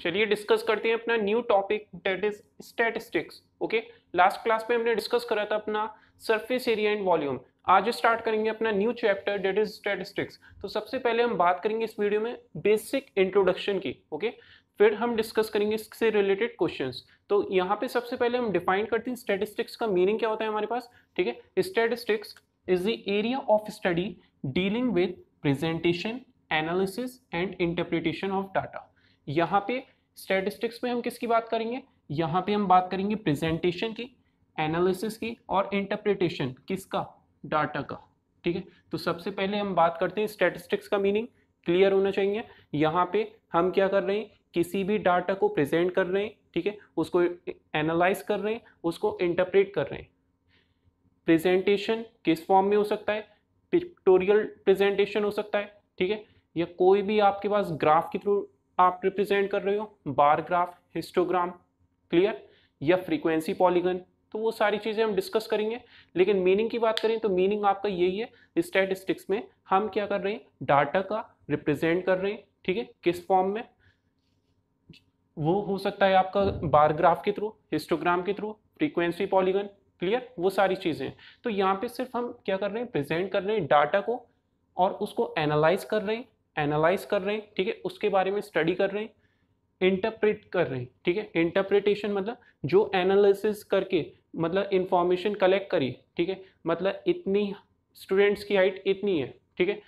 चलिए डिस्कस करते हैं अपना new topic that is statistics okay last class में हमने डिस्कस करा था अपना सरफेस एरिया एंड वॉल्यूम आज स्टार्ट करेंगे अपना new chapter that is statistics तो सबसे पहले हम बात करेंगे इस वीडियो में बेसिक इंट्रोडक्शन की ओके फिर हम डिस्कस करेंगे इससे रिलेटेड क्वेश्चंस तो यहाँ पे सबसे पहले हम डिफाइन करते हैं स्टैटिस्टिक्स का मीनिंग क्या होता है हमारे पास ठीक है statistics is the area of study dealing with presentation analysis and interpretation of data यहाँ पे स्टेटिस्टिक्स में हम किसकी बात करेंगे यहाँ पे हम बात करेंगे प्रेजेंटेशन की एनालिसिस की और इंटरप्रिटेशन किसका डाटा का ठीक है तो सबसे पहले हम बात करते हैं स्टेटिस्टिक्स का मीनिंग क्लियर होना चाहिए यहाँ पे हम क्या कर रहे हैं किसी भी डाटा को प्रेजेंट कर रहे हैं ठीक है उसको एनालाइज कर रहे हैं उसको इंटरप्रेट कर रहे हैं प्रेजेंटेशन किस फॉर्म में हो सकता है पिक्टोरियल प्रेजेंटेशन हो सकता है ठीक है या कोई भी आपके पास ग्राफ के थ्रू आप रिप्रेजेंट कर रहे हो बार ग्राफ हिस्टोग्राम क्लियर या फ्रीक्वेंसी पॉलीगन तो वो सारी चीज़ें हम डिस्कस करेंगे लेकिन मीनिंग की बात करें तो मीनिंग आपका यही है स्टेटिस्टिक्स में हम क्या कर रहे हैं डाटा का रिप्रेजेंट कर रहे हैं ठीक है किस फॉर्म में वो हो सकता है आपका बार ग्राफ के थ्रू हिस्टोग्राम के थ्रू फ्रीक्वेंसी पॉलीगन क्लियर वो सारी चीज़ें तो यहाँ पे सिर्फ हम क्या कर रहे हैं प्रेजेंट कर रहे हैं डाटा को और उसको एनालाइज कर रहे हैं एनालाइज कर रहे हैं ठीक है उसके बारे में स्टडी कर रहे हैं इंटरप्रेट कर रहे हैं ठीक है इंटरप्रिटेशन मतलब जो एनालिसिस करके मतलब इंफॉर्मेशन कलेक्ट करी ठीक है मतलब इतनी स्टूडेंट्स की हाइट इतनी है ठीक है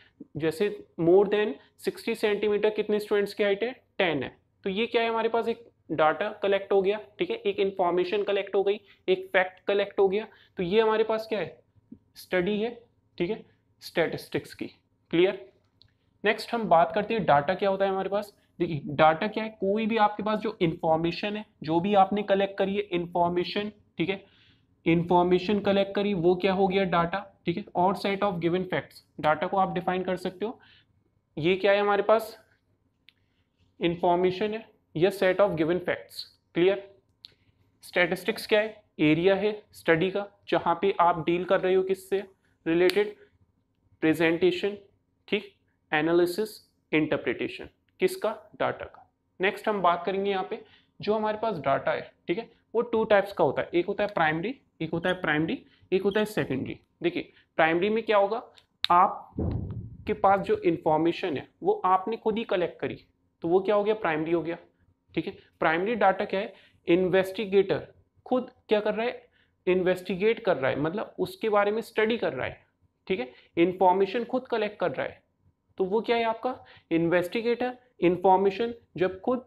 जैसे मोर देन 60 सेंटीमीटर कितने स्टूडेंट्स की हाइट है टेन है तो ये क्या है हमारे पास एक डाटा कलेक्ट हो गया ठीक है एक इंफॉर्मेशन कलेक्ट हो गई एक फैक्ट कलेक्ट हो गया तो ये हमारे पास क्या है स्टडी है ठीक है स्टेटिस्टिक्स की क्लियर नेक्स्ट हम बात करते हैं डाटा क्या होता है हमारे पास देखिए डाटा क्या है कोई भी आपके पास जो इन्फॉर्मेशन है जो भी आपने कलेक्ट करी है इन्फॉर्मेशन ठीक है इन्फॉर्मेशन कलेक्ट करी वो क्या हो गया डाटा ठीक है और set of given facts data को आप डिफाइन कर सकते हो ये क्या है हमारे पास इंफॉर्मेशन है यह set of given facts clear statistics क्या है एरिया है स्टडी का जहाँ पे आप डील कर रहे हो किससे रिलेटेड प्रेजेंटेशन ठीक एनालिसिस इंटरप्रिटेशन किसका डाटा का नेक्स्ट हम बात करेंगे यहाँ पे जो हमारे पास डाटा है ठीक है वो टू टाइप्स का होता है एक होता है प्राइमरी एक होता है प्राइमरी एक होता है सेकेंडरी देखिए प्राइमरी में क्या होगा आप के पास जो इन्फॉर्मेशन है वो आपने खुद ही कलेक्ट करी तो वो क्या हो गया प्राइमरी हो गया ठीक है प्राइमरी डाटा क्या है इन्वेस्टिगेटर खुद क्या कर रहा है इन्वेस्टिगेट कर रहा है मतलब उसके बारे में स्टडी कर रहा है ठीक है इन्फॉर्मेशन खुद कलेक्ट कर रहा है तो वो क्या है आपका इन्वेस्टिगेटर इंफॉर्मेशन जब खुद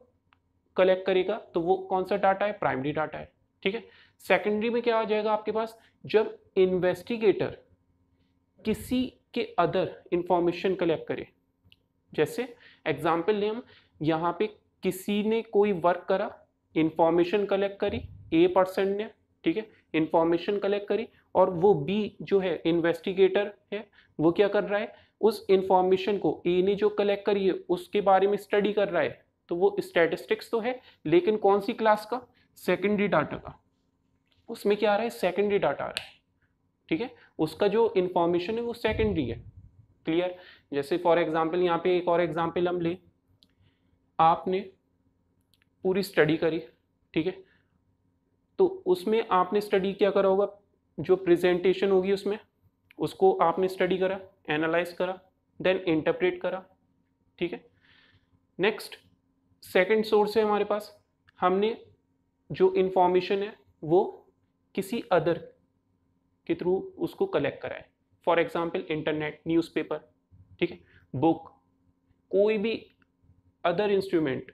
कलेक्ट करेगा तो वो कौन सा डाटा है प्राइमरी डाटा है ठीक है सेकेंडरी में क्या आ जाएगा आपके पास जब इन्वेस्टिगेटर किसी के अदर इंफॉर्मेशन कलेक्ट करे जैसे एग्जाम्पल ले हम यहाँ पे किसी ने कोई वर्क करा इंफॉर्मेशन कलेक्ट करी ए पर्सन ने ठीक है इंफॉर्मेशन कलेक्ट करी और वो बी जो है इन्वेस्टिगेटर है वो क्या कर रहा है उस इंफॉर्मेशन को ए ने जो कलेक्ट करी है उसके बारे में स्टडी कर रहा है तो वो स्टेटिस्टिक्स तो है लेकिन कौन सी क्लास का सेकेंडरी डाटा का उसमें क्या आ रहा है सेकेंडरी डाटा आ रहा है ठीक है उसका जो इन्फॉर्मेशन है वो सेकेंडरी है क्लियर जैसे फॉर एग्जाम्पल यहाँ पे एक और एग्जाम्पल हम लें आपने पूरी स्टडी करी ठीक है तो उसमें आपने स्टडी क्या करा होगा जो प्रेजेंटेशन होगी उसमें उसको आपने स्टडी करा एनालाइज करा देन इंटरप्रेट करा ठीक है नेक्स्ट सेकंड सोर्स है हमारे पास हमने जो इंफॉर्मेशन है वो किसी अदर के थ्रू उसको कलेक्ट करा है फॉर एग्जाम्पल इंटरनेट न्यूज़पेपर ठीक है बुक कोई भी अदर इंस्ट्रूमेंट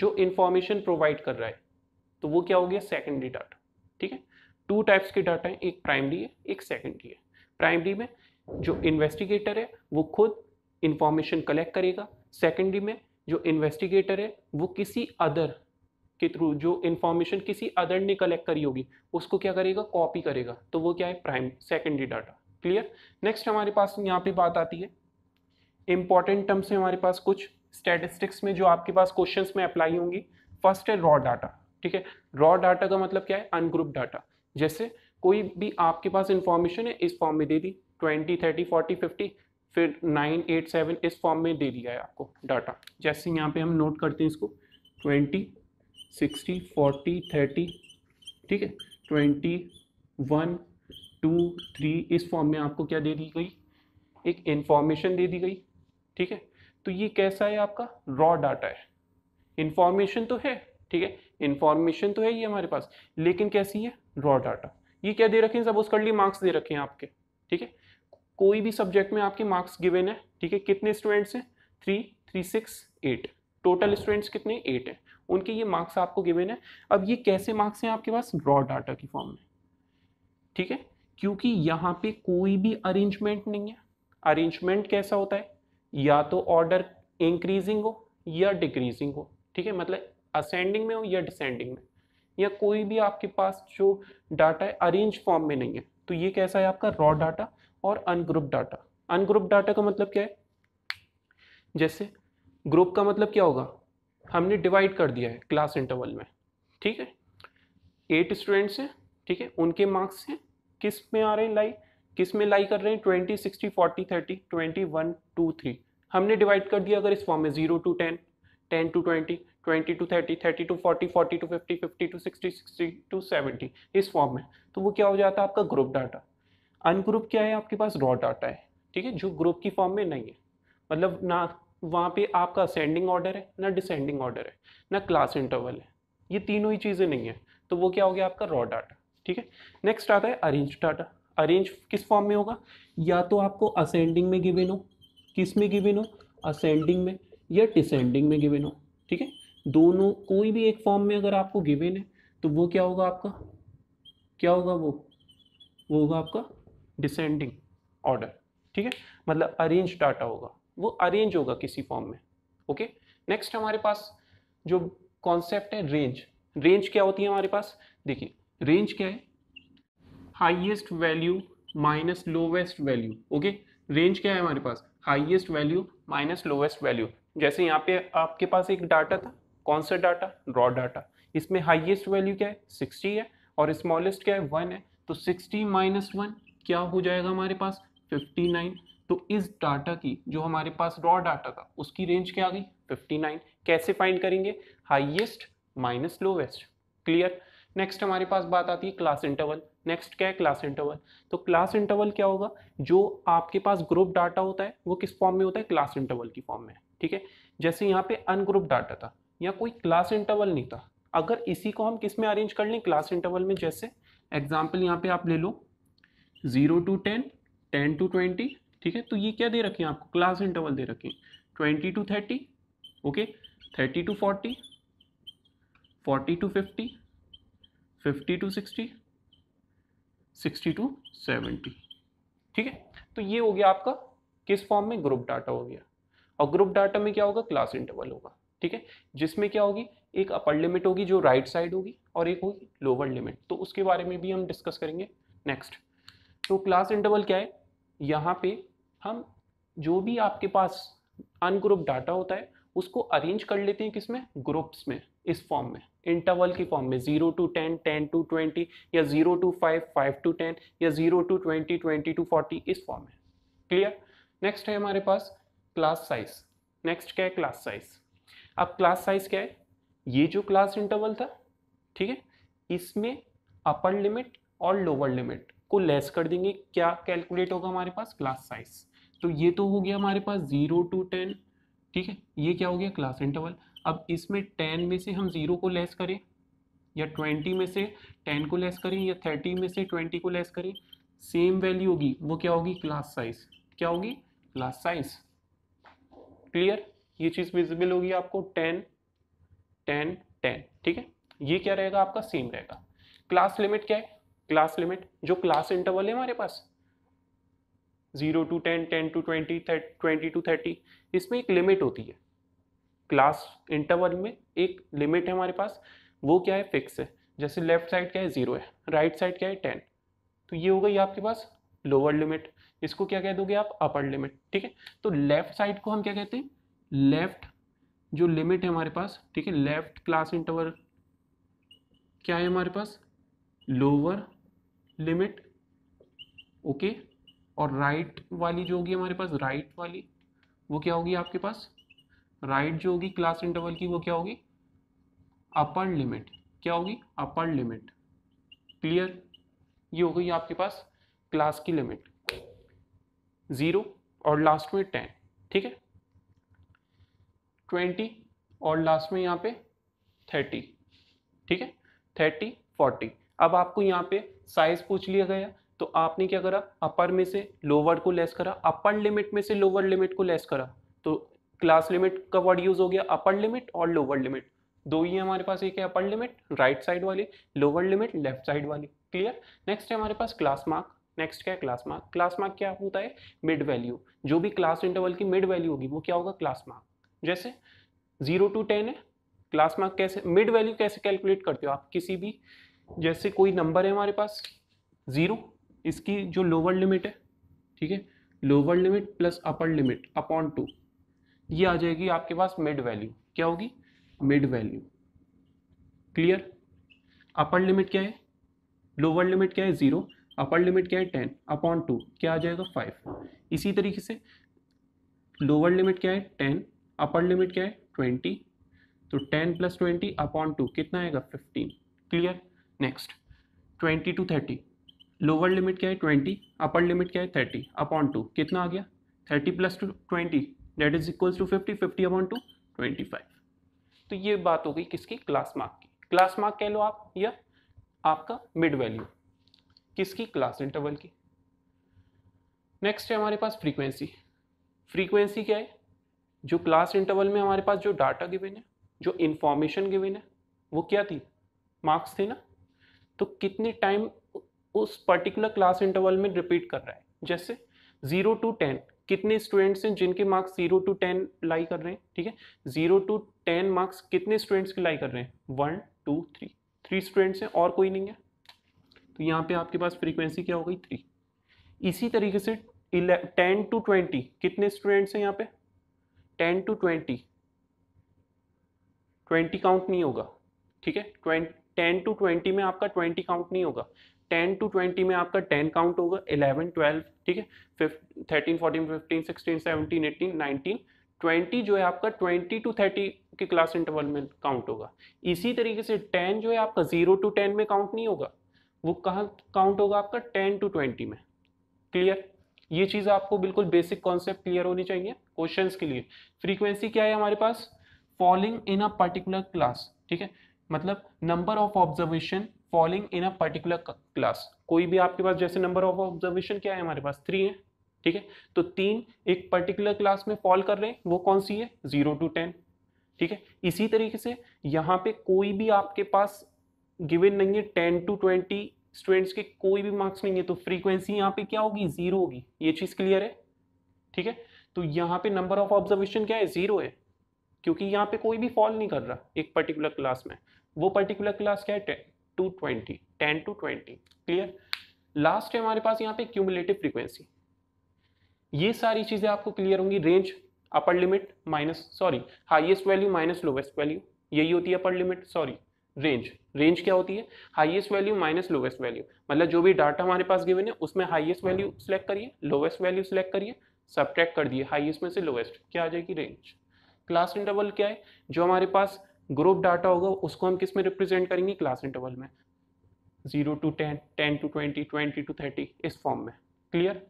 जो इंफॉर्मेशन प्रोवाइड कर रहा है तो वो क्या हो गया सेकेंडरी डाटा ठीक है टू टाइप्स के डाटा हैं एक प्राइमरी है एक सेकेंडरी है प्राइमरी में जो इन्वेस्टिगेटर है वो खुद इंफॉर्मेशन कलेक्ट करेगा सेकेंडरी में जो इन्वेस्टिगेटर है वो किसी अदर के थ्रू जो इन्फॉर्मेशन किसी अदर ने कलेक्ट करी होगी उसको क्या करेगा कॉपी करेगा तो वो क्या है prime secondary data clear next हमारे पास यहाँ पे बात आती है इंपॉर्टेंट टर्म्स है हमारे पास कुछ स्टेटिस्टिक्स में जो आपके पास क्वेश्चंस में अप्लाई होंगी फर्स्ट है रॉ डाटा ठीक है रॉ डाटा का मतलब क्या है अनग्रुप डाटा जैसे कोई भी आपके पास इंफॉर्मेशन है इस फॉर्म में दे दी ट्वेंटी थर्टी फोर्टी फिफ्टी फिर नाइन एट सेवन इस फॉर्म में दे दिया है आपको डाटा जैसे यहाँ पे हम नोट करते हैं इसको ट्वेंटी सिक्सटी फोर्टी थर्टी ठीक है ट्वेंटी वन टू थ्री इस फॉर्म में आपको क्या दे दी गई एक इन्फॉर्मेशन दे दी गई ठीक है तो ये कैसा है आपका रॉ डाटा है इन्फॉर्मेशन तो है ठीक है इन्फॉर्मेशन तो है ये हमारे पास लेकिन कैसी है रॉ डाटा ये क्या दे रखे हैं सपोज कर ली मार्क्स दे रखे हैं आपके ठीक है कोई भी सब्जेक्ट में आपके मार्क्स गिवेन है ठीक है कितने स्टूडेंट्स हैं three three six eight total students कितने एट हैं उनके ये मार्क्स आपको गिवेन है अब ये कैसे मार्क्स हैं आपके पास रॉ डाटा की फॉर्म में ठीक है क्योंकि यहाँ पे कोई भी अरेंजमेंट नहीं है अरेंजमेंट कैसा होता है या तो ऑर्डर इंक्रीजिंग हो या डिक्रीजिंग हो ठीक है मतलब असेंडिंग में हो या डिसेंडिंग में या कोई भी आपके पास जो डाटा है अरेंज फॉर्म में नहीं है तो ये कैसा है आपका रॉ डाटा और अनग्रुप डाटा अनग्रुप डाटा का मतलब क्या है जैसे ग्रुप का मतलब क्या होगा हमने डिवाइड कर दिया है क्लास इंटरवल में ठीक है एट स्टूडेंट्स हैं ठीक है उनके मार्क्स हैं किस में आ रहे हैं लाई किस में लाई कर रहे हैं twenty sixty forty thirty twenty one two three हमने डिवाइड कर दिया अगर इस फॉर्म में zero to ten ten to twenty twenty to thirty thirty to forty forty to fifty fifty to sixty sixty to seventy इस form में तो वो क्या हो जाता है आपका ग्रुप डाटा अनग्रुप क्या है आपके पास रॉ डाटा है ठीक है जो ग्रुप की फॉर्म में नहीं है मतलब ना वहाँ पे आपका असेंडिंग ऑर्डर है ना डिसेंडिंग ऑर्डर है ना क्लास इंटरवल है ये तीनों ही चीज़ें नहीं है तो वो क्या हो गया आपका रॉ डाटा ठीक है नेक्स्ट आता है अरेंज डाटा अरेंज किस फॉर्म में होगा या तो आपको असेंडिंग में गिविन हो किस में गिविन हो असेंडिंग में या डिसेंडिंग में गिविन हो ठीक है दोनों कोई भी एक फॉर्म में अगर आपको गिवेन है तो वो क्या होगा आपका क्या होगा वो वो होगा आपका डिसेंडिंग ऑर्डर ठीक है मतलब अरेंज डाटा होगा वो अरेंज होगा किसी फॉर्म में ओके नेक्स्ट हमारे पास जो कॉन्सेप्ट है रेंज रेंज क्या होती है हमारे पास देखिए रेंज क्या है highest value minus lowest value okay range क्या है हमारे पास highest value minus lowest value जैसे यहाँ पे आपके पास एक डाटा था कौन सा डाटा रॉ डाटा इसमें हाईएस्ट वैल्यू क्या है 60 है और स्मॉलेस्ट क्या है 1 है तो 60 माइनस वन क्या हो जाएगा हमारे पास 59 तो इस डाटा की जो हमारे पास रॉ डाटा था उसकी रेंज क्या आ गई 59 कैसे फाइंड करेंगे highest minus lowest clear next हमारे पास बात आती है क्लास इंटरवल नेक्स्ट क्या है क्लास इंटरवल तो क्लास इंटरवल क्या होगा जो आपके पास ग्रुप डाटा होता है वो किस फॉर्म में होता है क्लास इंटरवल की फॉर्म में ठीक है जैसे यहाँ पे अनग्रुप डाटा था या कोई क्लास इंटरवल नहीं था अगर इसी को हम किस में अरेंज कर लें क्लास इंटरवल में जैसे एग्जाम्पल यहाँ पे आप ले लो zero to ten ten to twenty ठीक है तो ये क्या दे रखे हैं आपको क्लास इंटरवल दे रखे हैं twenty to thirty okay thirty to forty forty to fifty fifty to sixty sixty to seventy ठीक है तो ये हो गया आपका किस फॉर्म में ग्रुप डाटा हो गया और ग्रुप डाटा में क्या होगा क्लास इंटरवल होगा ठीक है जिसमें क्या होगी एक अपर लिमिट होगी जो राइट right साइड होगी और एक होगी लोअर लिमिट तो उसके बारे में भी हम डिस्कस करेंगे नेक्स्ट तो क्लास इंटरवल क्या है यहाँ पे हम जो भी आपके पास अनग्रुप डाटा होता है उसको अरेंज कर लेते हैं किसमें ग्रुप्स में इस फॉर्म में इंटरवल की फॉर्म में zero to ten ten to twenty या zero to five five to ten या zero to twenty twenty to forty इस फॉर्म में क्लियर नेक्स्ट है हमारे पास क्लास साइज नेक्स्ट क्या है क्लास साइज़ अब क्लास साइज क्या है ये जो क्लास इंटरवल था ठीक है इसमें अपर लिमिट और लोअर लिमिट को लेस कर देंगे क्या कैलकुलेट होगा हमारे पास क्लास साइज तो ये तो हो गया हमारे पास जीरो टू टेन ठीक है ये क्या हो गया क्लास इंटरवल अब इसमें टेन में से हम जीरो को लेस करें या ट्वेंटी में से टेन को लेस करें या थर्टी में से ट्वेंटी को लेस करें सेम वैल्यू होगी वो क्या होगी क्लास साइज क्या होगी क्लास साइज क्लियर ये चीज विजिबल होगी आपको टेन टेन टेन ठीक है ये क्या रहेगा आपका सेम रहेगा क्लास लिमिट क्या है क्लास लिमिट जो क्लास इंटरवल है हमारे पास zero to ten ten to twenty twenty to thirty इसमें एक लिमिट होती है क्लास इंटरवल में एक लिमिट है हमारे पास वो क्या है फिक्स है जैसे लेफ्ट साइड क्या है जीरो है राइट साइड क्या है टेन तो ये हो गई आपके पास लोअर लिमिट इसको क्या कह दोगे आप अपर लिमिट ठीक है तो लेफ्ट साइड को हम क्या कहते हैं लेफ्ट जो लिमिट है हमारे पास ठीक है लेफ्ट क्लास इंटरवल क्या है हमारे पास लोअर लिमिट ओके और राइट right वाली जो होगी हमारे पास राइट right वाली वो क्या होगी आपके पास राइट right जो होगी क्लास इंटरवल की वो क्या होगी अपर लिमिट क्या होगी अपर लिमिट क्लियर ये हो गई आपके पास क्लास की लिमिट ज़ीरो और लास्ट में टेन ठीक है ट्वेंटी और लास्ट में यहाँ पे थर्टी ठीक है थर्टी फोर्टी अब आपको यहाँ पे साइज पूछ लिया गया तो आपने क्या करा अपर में से लोअर को लेस करा अपर लिमिट में से लोअर लिमिट को लेस करा तो क्लास लिमिट का वर्ड यूज हो गया अपर लिमिट और लोअर लिमिट दो ही हमारे पास एक है अपर लिमिट राइट साइड वाली लोअर लिमिट लेफ्ट साइड वाली क्लियर नेक्स्ट है हमारे पास क्लास मार्क नेक्स्ट क्या है क्लास मार्क क्लास मार्क क्या होता है मिड वैल्यू जो भी क्लास इंटरवल की मिड वैल्यू होगी वो क्या होगा क्लास मार्क जैसे जीरो टू टेन है क्लास मार्क कैसे मिड वैल्यू कैसे कैलकुलेट करते हो आप किसी भी जैसे कोई नंबर है हमारे पास ज़ीरो इसकी जो लोअर लिमिट है ठीक है lower limit plus upper limit upon two ये आ जाएगी आपके पास मिड वैल्यू क्या होगी mid value clear upper limit क्या है लोअर लिमिट क्या है ज़ीरो अपर लिमिट क्या है टेन अपॉन टू क्या आ जाएगा फाइव इसी तरीके से लोअर लिमिट क्या है टेन अपर लिमिट क्या है ट्वेंटी तो ten plus twenty upon two कितना आएगा fifteen clear next twenty to thirty lower limit क्या है ट्वेंटी अपर लिमिट क्या है थर्टी अपॉन टू कितना आ गया thirty plus two twenty that is equals to fifty fifty upon two twenty five तो ये बात हो गई किसकी क्लास मार्क की क्लास मार्क कह लो आप या आपका मिड वैल्यू किसकी क्लास इंटरवल की नेक्स्ट है हमारे पास फ्रीक्वेंसी फ्रीक्वेंसी क्या है जो क्लास इंटरवल में हमारे पास जो डाटा गिविन है जो इन्फॉर्मेशन गिविन है वो क्या थी मार्क्स थे ना तो कितने टाइम उस पर्टिकुलर क्लास इंटरवल में रिपीट कर रहा है जैसे ज़ीरो टू टेन कितने स्टूडेंट्स हैं जिनके marks zero to ten lie कर रहे हैं ठीक है जीरो टू टेन मार्क्स कितने स्टूडेंट्स के लाई कर रहे हैं one two three three students हैं और कोई नहीं है तो यहाँ पे आपके पास फ्रीक्वेंसी क्या हो गई थ्री इसी तरीके से टेन टू ट्वेंटी कितने स्टूडेंट्स हैं यहाँ पे ten to twenty twenty count नहीं होगा ठीक है ट्वेंट टेन टू ट्वेंटी में आपका ट्वेंटी काउंट नहीं होगा टेन टू ट्वेंटी में आपका टेन काउंट होगा इलेवन ट्वेल्व ठीक है thirteen fourteen fifteen sixteen seventeen eighteen nineteen twenty जो है आपका ट्वेंटी टू थर्टी के क्लास इंटरवल में काउंट होगा इसी तरीके से टेन जो है आपका जीरो टू टेन में काउंट नहीं होगा वो कहाँ काउंट होगा आपका टेन टू ट्वेंटी में क्लियर ये चीज़ आपको बिल्कुल बेसिक कॉन्सेप्ट क्लियर होनी चाहिए क्वेश्चन के लिए फ्रीक्वेंसी क्या है हमारे पास falling in a particular class ठीक है मतलब number of observation falling in a particular class कोई भी आपके पास जैसे नंबर ऑफ ऑब्जर्वेशन क्या है हमारे पास थ्री है ठीक है तो तीन एक पर्टिकुलर क्लास में फॉल कर रहे हैं वो कौन सी है जीरो टू टेन ठीक है इसी तरीके से यहाँ पे कोई भी आपके पास गिवन नहीं है टेन टू ट्वेंटी स्टूडेंट्स के कोई भी मार्क्स नहीं है तो फ्रीक्वेंसी यहाँ पे क्या होगी जीरो होगी ये चीज क्लियर है ठीक है तो यहाँ पे नंबर ऑफ ऑब्जर्वेशन क्या है जीरो है क्योंकि यहाँ पे कोई भी फॉल नहीं कर रहा एक पर्टिकुलर क्लास में वो पर्टिकुलर क्लास क्या है to twenty ten to twenty clear last है हमारे पास यहाँ पे क्यूमुलेटिव फ्रीक्वेंसी ये सारी चीजें आपको क्लियर होंगी range upper limit minus sorry highest value minus lowest value यही होती है upper limit sorry range range क्या होती है highest value minus lowest value मतलब जो भी डाटा हमारे पास गिवन है उसमें हाईएस्ट वैल्यू सिलेक्ट करिए लोवेस्ट वैल्यू सिलेक्ट करिए सब्ट्रैक्ट कर दिए हाईएस्ट में से लोवेस्ट क्या आ जाएगी रेंज क्लास इंटरवल क्या है जो हमारे पास ग्रुप डाटा होगा उसको हम किस में रिप्रेजेंट करेंगे क्लास इंटरवल में zero to ten ten to twenty twenty to thirty इस फॉर्म में क्लियर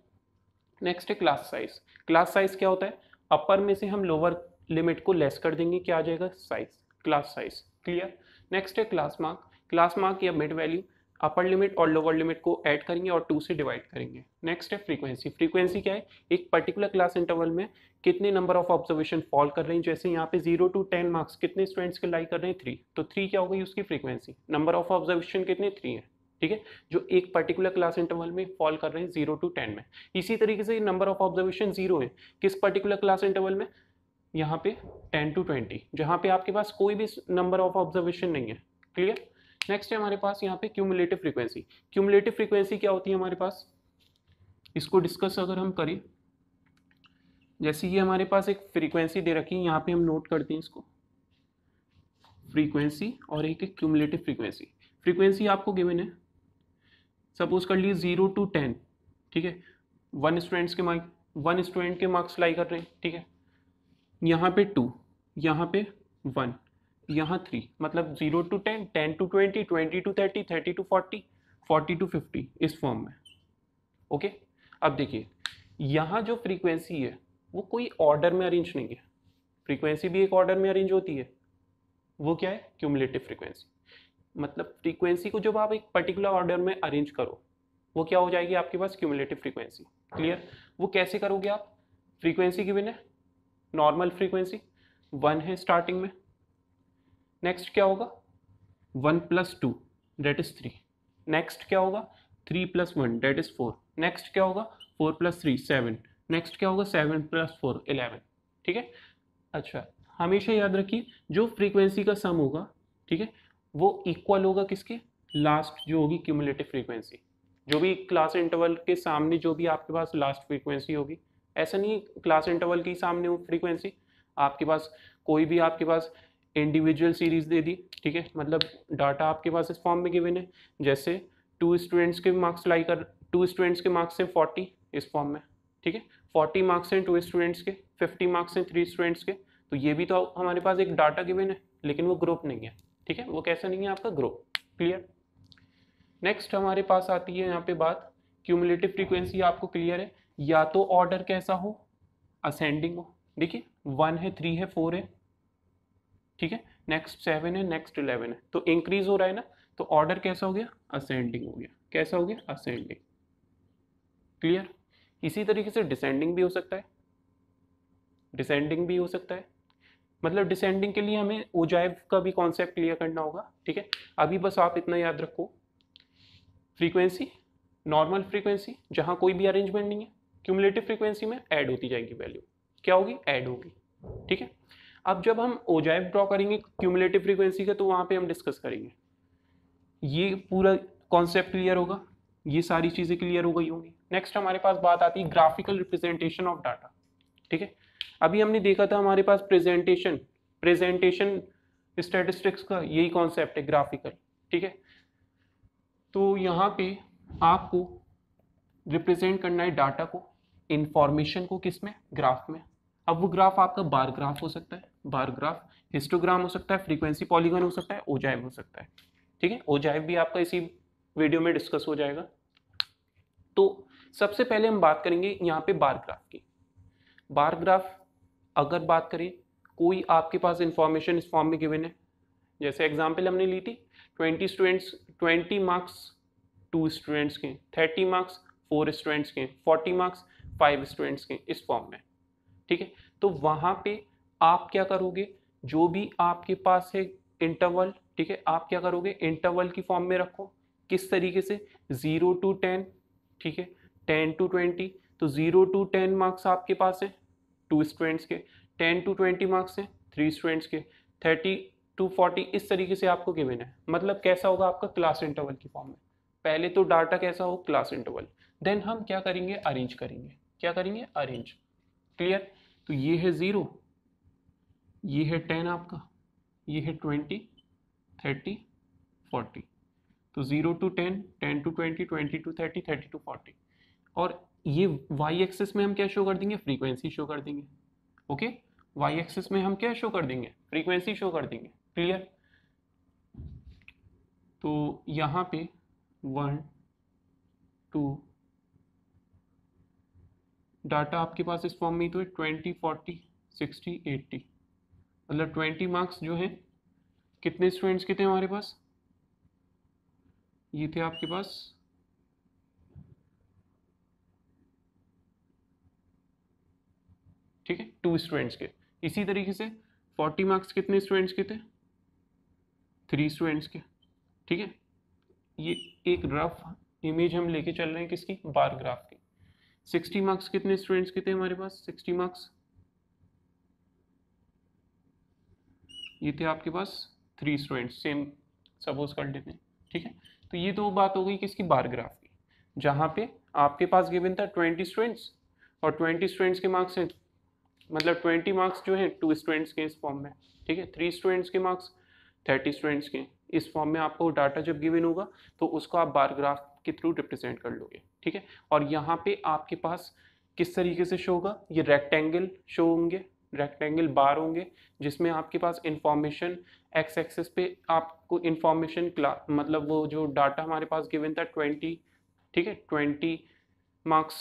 नेक्स्ट है क्लास साइज क्लास साइज क्या होता है अपर में से हम लोअर लिमिट को लेस कर देंगे क्या आ जाएगा size class size clear next है क्लास मार्क क्लास मार्क या मिड वैल्यू अपर लिमिट और लोअर लिमिट को ऐड करेंगे और टू से डिवाइड करेंगे नेक्स्ट है फ्रीक्वेंसी फ्रीक्वेंसी क्या है एक पर्टिकुलर क्लास इंटरवल में कितने नंबर ऑफ ऑब्जर्वेशन फॉल कर रहे हैं जैसे यहाँ पे जीरो टू टेन मार्क्स कितने स्टूडेंट्स के लाइक कर रहे हैं थ्री तो थ्री क्या हो गई उसकी फ्रीक्वेंसी नंबर ऑफ ऑब्जर्वेशन कितने थ्री है ठीक है जो एक पर्टिकुलर क्लास इंटरवल में फॉल कर रहे हैं जीरो टू टेन में इसी तरीके से नंबर ऑफ ऑब्जर्वेशन जीरो है किस पर्टिकुलर क्लास इंटरवल में यहाँ पे 10 टू 20 जहाँ पे आपके पास कोई भी नंबर ऑफ ऑब्जर्वेशन नहीं है क्लियर नेक्स्ट है हमारे पास यहाँ पे क्यूमुलेटिव फ्रीक्वेंसी क्यूमुलेटिव फ्रीक्वेंसी क्या होती है हमारे पास इसको डिस्कस अगर हम करें जैसे ये हमारे पास एक फ्रीक्वेंसी दे रखी है यहाँ पे हम नोट करते हैं इसको फ्रीक्वेंसी और एक क्यूमुलेटिव फ्रीक्वेंसी फ्रीक्वेंसी आपको गिवन है सपोज कर लीजिए जीरो टू टेन ठीक है वन स्टूडेंट्स के मार्क वन स्टूडेंट के मार्क्स लाई कर रहे हैं ठीक है यहाँ पे टू यहाँ पे वन यहाँ थ्री मतलब zero to ten ten to twenty twenty to thirty thirty to forty forty to fifty इस फॉर्म में ओके अब देखिए यहाँ जो फ्रीक्वेंसी है वो कोई ऑर्डर में अरेंज नहीं है फ्रीक्वेंसी भी एक ऑर्डर में अरेंज होती है वो क्या है क्यूमुलेटिव फ्रीक्वेंसी मतलब फ्रीक्वेंसी को जब आप एक पर्टिकुलर ऑर्डर में अरेंज करो वो क्या हो जाएगी आपके पास क्यूमुलेटिव फ्रीक्वेंसी क्लियर वो कैसे करोगे आप फ्रीक्वेंसी की बिना नॉर्मल फ्रीक्वेंसी वन है स्टार्टिंग में नेक्स्ट क्या होगा one plus two that is three next क्या होगा three plus one that is four next क्या होगा four plus three seven next क्या होगा सेवन प्लस फोर इलेवन ठीक है अच्छा हमेशा याद रखिए जो फ्रीक्वेंसी का सम होगा ठीक है वो इक्वल होगा किसके लास्ट जो होगी क्यूमुलेटिव फ्रीक्वेंसी जो भी क्लास इंटरवल के सामने जो भी आपके पास लास्ट फ्रीक्वेंसी होगी ऐसा नहीं क्लास इंटरवल के सामने हो फ्रीक्वेंसी आपके पास कोई भी आपके पास इंडिविजुअल सीरीज़ दे दी ठीक है मतलब डाटा आपके पास इस फॉर्म में गिवन है जैसे टू स्टूडेंट्स के मार्क्स लाई कर टू स्टूडेंट्स के मार्क्स हैं फोर्टी इस फॉर्म में ठीक है फोर्टी मार्क्स हैं टू स्टूडेंट्स के फिफ्टी मार्क्स हैं थ्री स्टूडेंट्स के तो ये भी तो हमारे पास एक डाटा गिवन है लेकिन वो ग्रुप नहीं है ठीक है वो कैसा नहीं है आपका ग्रुप क्लियर नेक्स्ट हमारे पास आती है यहाँ पे बात क्यूमुलेटिव फ्रीक्वेंसी आपको क्लियर है या तो ऑर्डर कैसा हो असेंडिंग हो देखिए वन है थ्री है फोर है ठीक है नेक्स्ट सेवन है नेक्स्ट इलेवन है तो इंक्रीज हो रहा है ना तो ऑर्डर कैसा हो गया असेंडिंग हो गया कैसा हो गया असेंडिंग क्लियर इसी तरीके से डिसेंडिंग भी हो सकता है डिसेंडिंग भी हो सकता है मतलब डिसेंडिंग के लिए हमें ओजाइव का भी कॉन्सेप्ट क्लियर करना होगा ठीक है अभी बस आप इतना याद रखो फ्रीक्वेंसी नॉर्मल फ्रीक्वेंसी जहाँ कोई भी अरेंजमेंट नहीं है क्यूमुलेटिव फ्रीक्वेंसी में ऐड होती जाएगी वैल्यू क्या होगी ऐड होगी ठीक है अब जब हम ओजाइव ड्रॉ करेंगे क्यूमुलेटिव फ्रीक्वेंसी का तो वहाँ पे हम डिस्कस करेंगे ये पूरा कॉन्सेप्ट क्लियर होगा ये सारी चीज़ें क्लियर हो गई होंगी नेक्स्ट हमारे पास बात आती है ग्राफिकल रिप्रेजेंटेशन ऑफ डाटा ठीक है अभी हमने देखा था हमारे पास प्रेजेंटेशन प्रेजेंटेशन स्टेटिस्टिक्स का यही कॉन्सेप्ट है ग्राफिकल ठीक है तो यहाँ पे आपको रिप्रेजेंट करना है डाटा को इन्फॉर्मेशन को किस में ग्राफ में अब वो ग्राफ आपका बार ग्राफ हो सकता है बार ग्राफ हिस्टोग्राम हो सकता है फ्रीक्वेंसी पॉलीगन हो सकता है ओजाइव हो सकता है ठीक है ओजाइव भी आपका इसी वीडियो में डिस्कस हो जाएगा तो सबसे पहले हम बात करेंगे यहाँ पे बार ग्राफ की बार ग्राफ अगर बात करें कोई आपके पास इंफॉर्मेशन इस फॉर्म में गिवन है जैसे एग्जाम्पल हमने ली थी twenty students twenty marks two students के थर्टी मार्क्स फोर स्टूडेंट्स के फोर्टी मार्क्स फाइव स्टूडेंट्स के इस फॉर्म में ठीक है तो वहाँ पे आप क्या करोगे जो भी आपके पास है इंटरवल ठीक है आप क्या करोगे इंटरवल की फॉर्म में रखो किस तरीके से ज़ीरो टू टेन ठीक है टेन टू ट्वेंटी तो ज़ीरो टू टेन मार्क्स आपके पास है टू स्टूडेंट्स के टेन टू ट्वेंटी मार्क्स हैं थ्री स्टूडेंट्स के थर्टी टू फोर्टी इस तरीके से आपको गिवन है मतलब कैसा होगा आपका क्लास इंटरवल की फॉर्म में पहले तो डाटा कैसा हो क्लास इंटरवल देन हम क्या करेंगे अरेंज करेंगे क्या करेंगे अरेंज क्लियर hmm. तो ये है ज़ीरो ये है टेन आपका ये है ट्वेंटी थर्टी फोर्टी तो zero to ten ten to twenty twenty to thirty thirty to forty और ये वाई एक्सेस में हम क्या शो कर देंगे फ्रीक्वेंसी शो कर देंगे ओके वाई एक्सेस में हम क्या शो कर देंगे फ्रीक्वेंसी शो कर देंगे क्लियर तो यहाँ पे वन टू डाटा आपके पास इस फॉर्म में ही तो है ट्वेंटी फोर्टी सिक्सटी एट्टी मतलब ट्वेंटी मार्क्स जो है कितने स्टूडेंट्स के थे हमारे पास ये थे आपके पास ठीक है टू स्टूडेंट्स के इसी तरीके से फोर्टी मार्क्स कितने स्टूडेंट्स के थे थ्री स्टूडेंट्स के ठीक है ये एक रफ इमेज हम लेके चल रहे हैं किसकी बार ग्राफ की सिक्सटी मार्क्स कितने स्टूडेंट्स के थे हमारे पास सिक्सटी मार्क्स ये थे आपके पास थ्री स्टूडेंट्स सेम सपोज कर लेते हैं ठीक है तो ये तो बात हो गई किसकी बार ग्राफ की जहाँ पे आपके पास गिवन था ट्वेंटी स्टूडेंट्स और ट्वेंटी स्टूडेंट्स के मार्क्स हैं मतलब ट्वेंटी मार्क्स जो हैं टू स्टूडेंट्स के इस फॉर्म में ठीक है थ्री स्टूडेंट्स के मार्क्स थर्टी स्टूडेंट्स के इस फॉर्म में आपको डाटा जब गिवन होगा तो उसको आप बारग्राफ के थ्रू रिप्रेजेंट कर लोगे ठीक है और यहाँ पे आपके पास किस तरीके से शो होगा ये रेक्टेंगल शो होंगे रेक्टेंगल बार होंगे जिसमें आपके पास इंफॉर्मेशन एक्स एक्सेस पे आपको इंफॉर्मेशन मतलब वो जो डाटा हमारे पास गिवन था ट्वेंटी ठीक है ट्वेंटी मार्क्स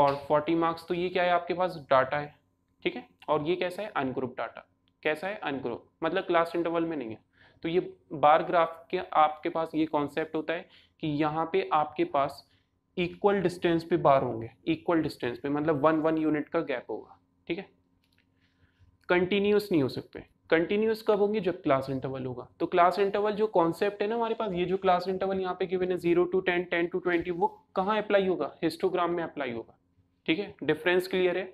और फोर्टी मार्क्स तो ये क्या है आपके पास डाटा है ठीक है और ये कैसा है अनग्रुप डाटा कैसा है अनग्रुप मतलब क्लास इंटरवल में नहीं है तो ये बार ग्राफ के आपके पास ये कॉन्सेप्ट होता है कि यहाँ पे आपके पास इक्वल डिस्टेंस पे बार होंगे इक्वल डिस्टेंस पे मतलब वन वन यूनिट का गैप होगा ठीक है कंटिन्यूस नहीं हो सकते कंटिन्यूस कब होंगे जब क्लास इंटरवल होगा तो क्लास इंटरवल जो कॉन्सेप्ट है ना हमारे पास ये जो क्लास इंटरवल यहाँ पे गिवन है zero to ten ten to twenty वो कहाँ अप्लाई होगा हिस्टोग्राम में अप्लाई होगा ठीक है डिफरेंस क्लियर है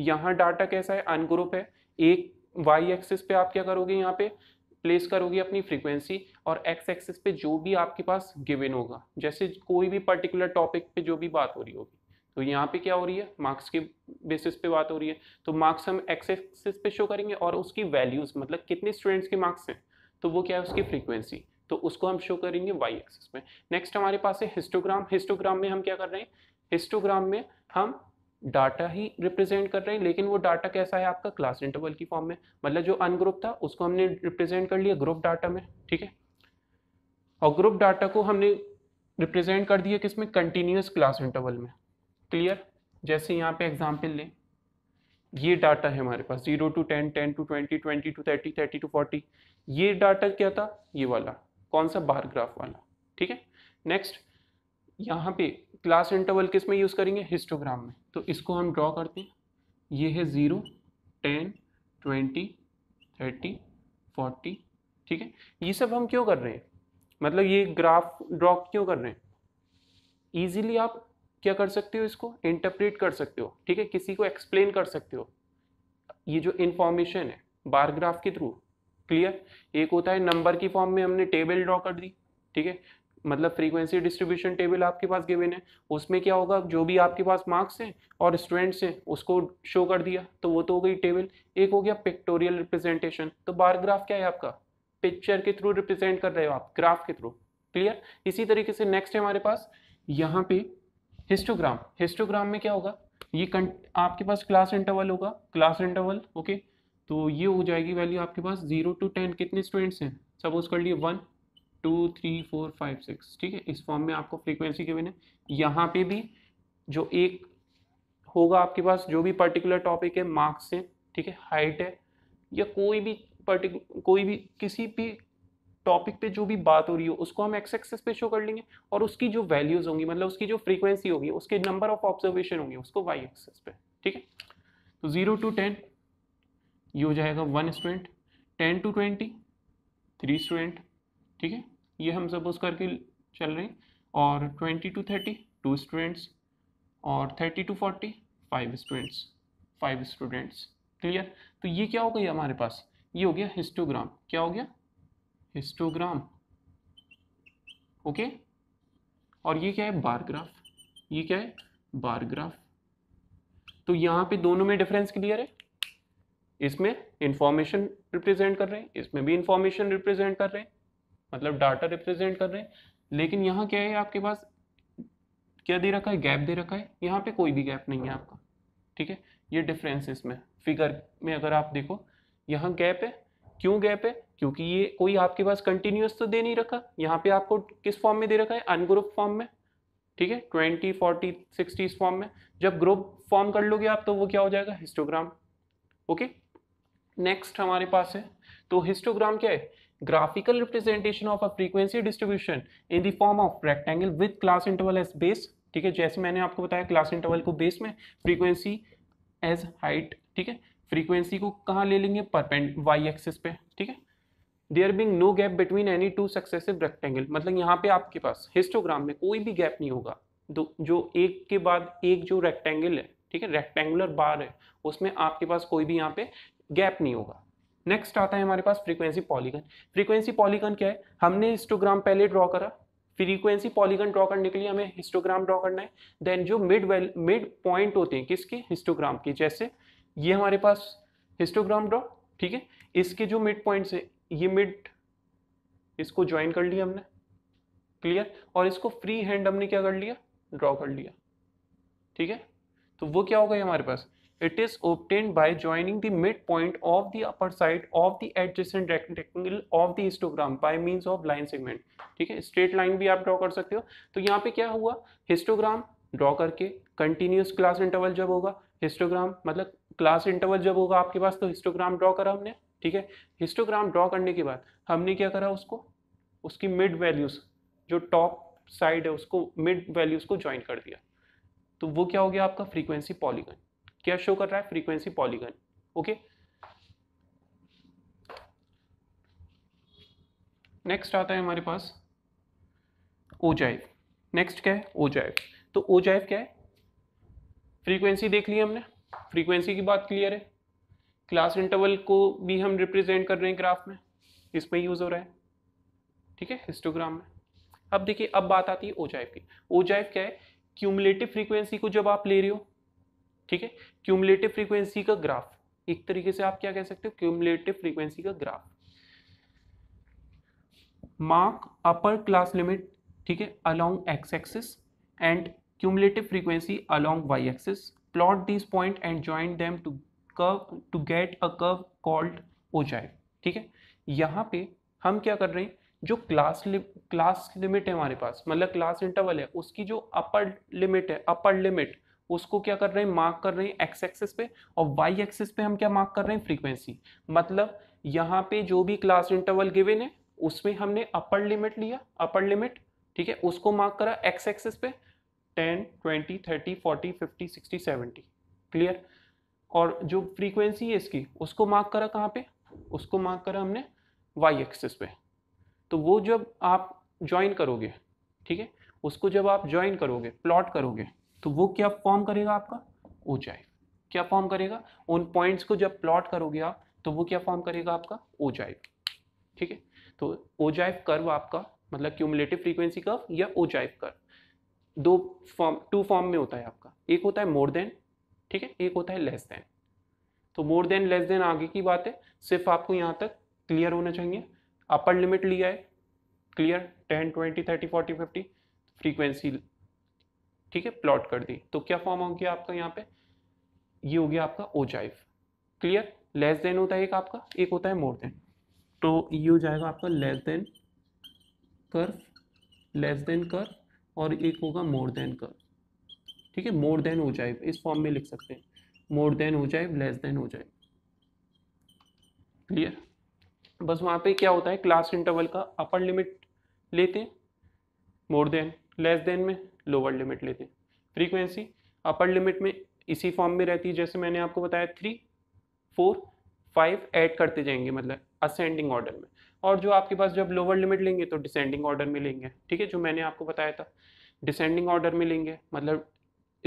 यहाँ डाटा कैसा है अनग्रुप है एक वाई एक्सिस पे आप क्या करोगे यहाँ पे प्लेस करोगे अपनी फ्रीक्वेंसी और एक्स एक्सिस पे जो भी आपके पास गिवन होगा जैसे कोई भी पर्टिकुलर टॉपिक पे जो भी बात हो रही होगी तो यहाँ पे क्या हो रही है मार्क्स के बेसिस पे बात हो रही है तो मार्क्स हम एक्स एक्सिस पे शो करेंगे और उसकी वैल्यूज मतलब कितने स्टूडेंट्स के मार्क्स हैं तो वो क्या है उसकी फ्रीक्वेंसी तो उसको हम शो करेंगे वाई एक्सिस में नेक्स्ट हमारे पास है हिस्टोग्राम हिस्टोग्राम में हम क्या कर रहे हैं हिस्टोग्राम में हम डाटा ही रिप्रेजेंट कर रहे हैं लेकिन वो डाटा कैसा है आपका क्लास इंटरवल की फॉर्म में मतलब जो अनग्रुप था उसको हमने रिप्रेजेंट कर लिया ग्रुप डाटा में ठीक है और ग्रुप डाटा को हमने रिप्रेजेंट कर दिया किसमें कंटिन्यूस क्लास इंटरवल में क्लियर जैसे यहाँ पे एग्जाम्पल लें ये डाटा है हमारे पास zero to ten ten to twenty twenty to thirty thirty to forty ये डाटा क्या था ये वाला कौन सा बार ग्राफ वाला ठीक है नेक्स्ट यहाँ पे क्लास इंटरवल किस में यूज़ करेंगे हिस्टोग्राम में तो इसको हम ड्रॉ करते हैं ये है zero ten twenty thirty forty ठीक है ये सब हम क्यों कर रहे हैं मतलब ये ग्राफ ड्रॉ क्यों कर रहे हैं ईजिली आप क्या कर सकते हो इसको इंटरप्रेट कर सकते हो ठीक है किसी को एक्सप्लेन कर सकते हो ये जो इन्फॉर्मेशन है बार ग्राफ के थ्रू क्लियर एक होता है नंबर की फॉर्म में हमने टेबल ड्रॉ कर दी ठीक है मतलब फ्रीक्वेंसी डिस्ट्रीब्यूशन टेबल आपके पास गिवन है उसमें क्या होगा जो भी आपके पास मार्क्स हैं और स्टूडेंट्स हैं उसको शो कर दिया तो वो तो हो गई टेबल एक हो गया पिक्टोरियल रिप्रेजेंटेशन तो बार ग्राफ क्या है आपका पिक्चर के थ्रू रिप्रेजेंट कर रहे हो आप ग्राफ के थ्रू क्लियर इसी तरीके से नेक्स्ट है हमारे पास यहाँ पे हिस्टोग्राम हिस्टोग्राम में क्या होगा ये आपके पास क्लास इंटरवल होगा क्लास इंटरवल ओके तो ये हो जाएगी वैल्यू आपके पास जीरो टू टेन कितने स्टूडेंट्स हैं सपोज कर लिए one two three four five six ठीक है इस फॉर्म में आपको फ्रीक्वेंसी गिवन है यहाँ पे भी जो एक होगा आपके पास जो भी पर्टिकुलर टॉपिक है मार्क्स है ठीक है हाइट है या कोई भी पर्टिकुलर कोई भी किसी भी टॉपिक पे जो भी बात हो रही हो उसको हम एक्स एक्सेस पे शो कर लेंगे और उसकी जो वैल्यूज होंगी मतलब उसकी जो फ्रीक्वेंसी होगी उसके नंबर ऑफ ऑब्जर्वेशन होंगे उसको वाई एक्सेस पे ठीक है तो जीरो टू टेन ये हो जाएगा one student ten to twenty three student ठीक है ये हम सपोज करके चल रहे हैं और twenty to thirty two students और thirty to forty five students five students clear तो ये क्या हो गई हमारे पास ये हो गया हिस्टोग्राम क्या हो गया हिस्टोग्राम ओके और ये क्या है बारग्राफ ये क्या है बारग्राफ तो यहाँ पे दोनों में डिफरेंस क्लियर है इसमें इंफॉर्मेशन रिप्रेजेंट कर रहे हैं इसमें भी इंफॉर्मेशन रिप्रेजेंट कर रहे हैं मतलब डाटा रिप्रेजेंट कर रहे हैं लेकिन यहाँ क्या है आपके पास क्या दे रखा है गैप दे रखा है यहाँ पे कोई भी गैप नहीं है आपका ठीक है ये डिफरेंस इसमें फिगर में अगर आप देखो यहाँ गैप है क्यों गैप है क्योंकि ये कोई आपके पास कंटिन्यूस तो दे नहीं रखा यहाँ पे आपको किस फॉर्म में दे रखा है अनग्रुप फॉर्म में ठीक है ट्वेंटी फोर्टी सिक्सटी फॉर्म में जब ग्रुप फॉर्म कर लोगे आप तो वो क्या हो जाएगा हिस्टोग्राम ओके नेक्स्ट हमारे पास है तो हिस्टोग्राम क्या है graphical representation of a frequency distribution in the form of rectangle with class interval as base ठीक है जैसे मैंने आपको बताया क्लास इंटरवल को बेस में फ्रीक्वेंसी एज हाइट ठीक है फ्रीक्वेंसी को कहाँ ले लेंगे परपेंड वाई एक्सिस पे ठीक है there being no gap between any two successive rectangle मतलब यहाँ पे आपके पास हिस्टोग्राम में कोई भी गैप नहीं होगा दो जो एक के बाद एक जो रेक्टेंगल है ठीक है रेक्टेंगुलर बार है उसमें आपके पास कोई भी यहाँ पे गैप नहीं होगा नेक्स्ट आता है हमारे पास फ्रीक्वेंसी पॉलीगन फ्रीक्वेंसी पॉलीगन क्या है हमने हिस्टोग्राम पहले ड्रॉ करा फ्रीक्वेंसी पॉलीगन ड्रॉ करने के लिए हमें हिस्टोग्राम ड्रॉ करना है देन जो मिड वेल मिड पॉइंट होते हैं किसके हिस्टोग्राम के जैसे ये हमारे पास हिस्टोग्राम ड्रॉ ठीक है इसके जो मिड पॉइंट्स है ये मिड इसको ज्वाइन कर लिया हमने क्लियर और इसको फ्री हैंड हमने क्या कर लिया ड्रॉ कर लिया ठीक है तो वो क्या हो गई हमारे पास It is obtained by joining the midpoint of the upper side of the adjacent rectangle of the histogram by means of line segment. ठीक है स्ट्रेट लाइन भी आप ड्रॉ कर सकते हो तो यहाँ पे क्या हुआ हिस्टोग्राम ड्रॉ करके कंटिन्यूस क्लास इंटरवल जब होगा हिस्टोग्राम मतलब क्लास इंटरवल जब होगा आपके पास तो हिस्टोग्राम ड्रॉ करा हमने ठीक है हिस्टोग्राम ड्रॉ करने के बाद हमने क्या करा उसको उसकी मिड वैल्यूज जो टॉप साइड है उसको मिड वैल्यूज को ज्वाइन कर दिया तो वो क्या हो गया आपका फ्रीक्वेंसी पॉलीगन क्या शो कर रहा है फ्रीक्वेंसी पॉलीगन ओके नेक्स्ट आता है हमारे पास ओजाइव नेक्स्ट क्या है ओजाइव तो ओजाइव क्या है फ्रीक्वेंसी देख ली हमने फ्रीक्वेंसी की बात क्लियर है क्लास इंटरवल को भी हम रिप्रेजेंट कर रहे हैं ग्राफ में इसमें यूज हो रहा है ठीक है हिस्टोग्राम में अब देखिए अब बात आती है ओजाइव की ओजाइव क्या है क्यूमुलेटिव फ्रीक्वेंसी को जब आप ले रहे हो ठीक है क्यूमलेटिव फ्रीक्वेंसी का ग्राफ एक तरीके से आप क्या कह सकते हो क्यूमलेटिव फ्रीक्वेंसी का graph mark upper class limit ठीक है along X axis and frequency along Y axis plot this point and join join to curve to get a curve called हो जाए ठीक है यहाँ पे हम क्या कर रहे हैं जो क्लास क्लास लिमिट है हमारे पास मतलब क्लास इंटरवल है उसकी जो अपर लिमिट है अपर लिमिट उसको क्या कर रहे हैं मार्क कर रहे हैं एक्स एक्सेस पे और वाई एक्सेस पे हम क्या मार्क कर रहे हैं फ्रीक्वेंसी मतलब यहाँ पे जो भी क्लास इंटरवल गिवेन है उसमें हमने अपर लिमिट लिया अपर लिमिट ठीक है उसको मार्क करा एक्स एक्सेस पे ten twenty thirty forty fifty sixty seventy clear और जो फ्रीक्वेंसी है इसकी उसको मार्क करा कहाँ पे उसको मार्क करा हमने वाई एक्सेस पे तो वो जब आप ज्वाइन करोगे ठीक है उसको जब आप ज्वाइन करोगे प्लॉट करोगे तो वो क्या फॉर्म करेगा आपका ऊंचाई क्या फॉर्म करेगा उन पॉइंट्स को जब प्लॉट करोगे आप तो वो क्या फॉर्म करेगा आपका ओजाइव ठीक है तो ओजाइव कर्व आपका मतलब क्यूमुलेटिव फ्रीक्वेंसी कर्व या ओजाइव कर्व दो फॉर्म टू फॉर्म में होता है आपका एक होता है मोर देन ठीक है एक होता है लेस देन तो मोर देन लेस देन आगे की बात है सिर्फ आपको यहाँ तक क्लियर होना चाहिए अपर लिमिट लिया है clear ten twenty thirty forty fifty frequency ठीक है प्लॉट कर दी तो क्या फॉर्म हो गया आपका यहाँ पे ये हो गया आपका ओजाइव क्लियर लेस देन होता है एक आपका एक होता है मोर देन तो ये हो जाएगा आपका less than curve less than कर और एक होगा मोर देन कर ठीक है मोर देन हो जाए इस फॉर्म में लिख सकते हैं मोर देन हो जाए लेस देन हो जाए क्लियर बस वहाँ पे क्या होता है क्लास इंटरवल का अपर लिमिट लेते हैं मोर देन लेस देन में लोअर लिमिट लेते हैं फ्रीक्वेंसी अपर लिमिट में इसी फॉर्म में रहती है जैसे मैंने आपको बताया थ्री फोर फाइव ऐड करते जाएंगे मतलब असेंडिंग ऑर्डर में और जो आपके पास जब लोअर लिमिट लेंगे तो डिसेंडिंग ऑर्डर में लेंगे ठीक है जो मैंने आपको बताया था डिसेंडिंग ऑर्डर में लेंगे मतलब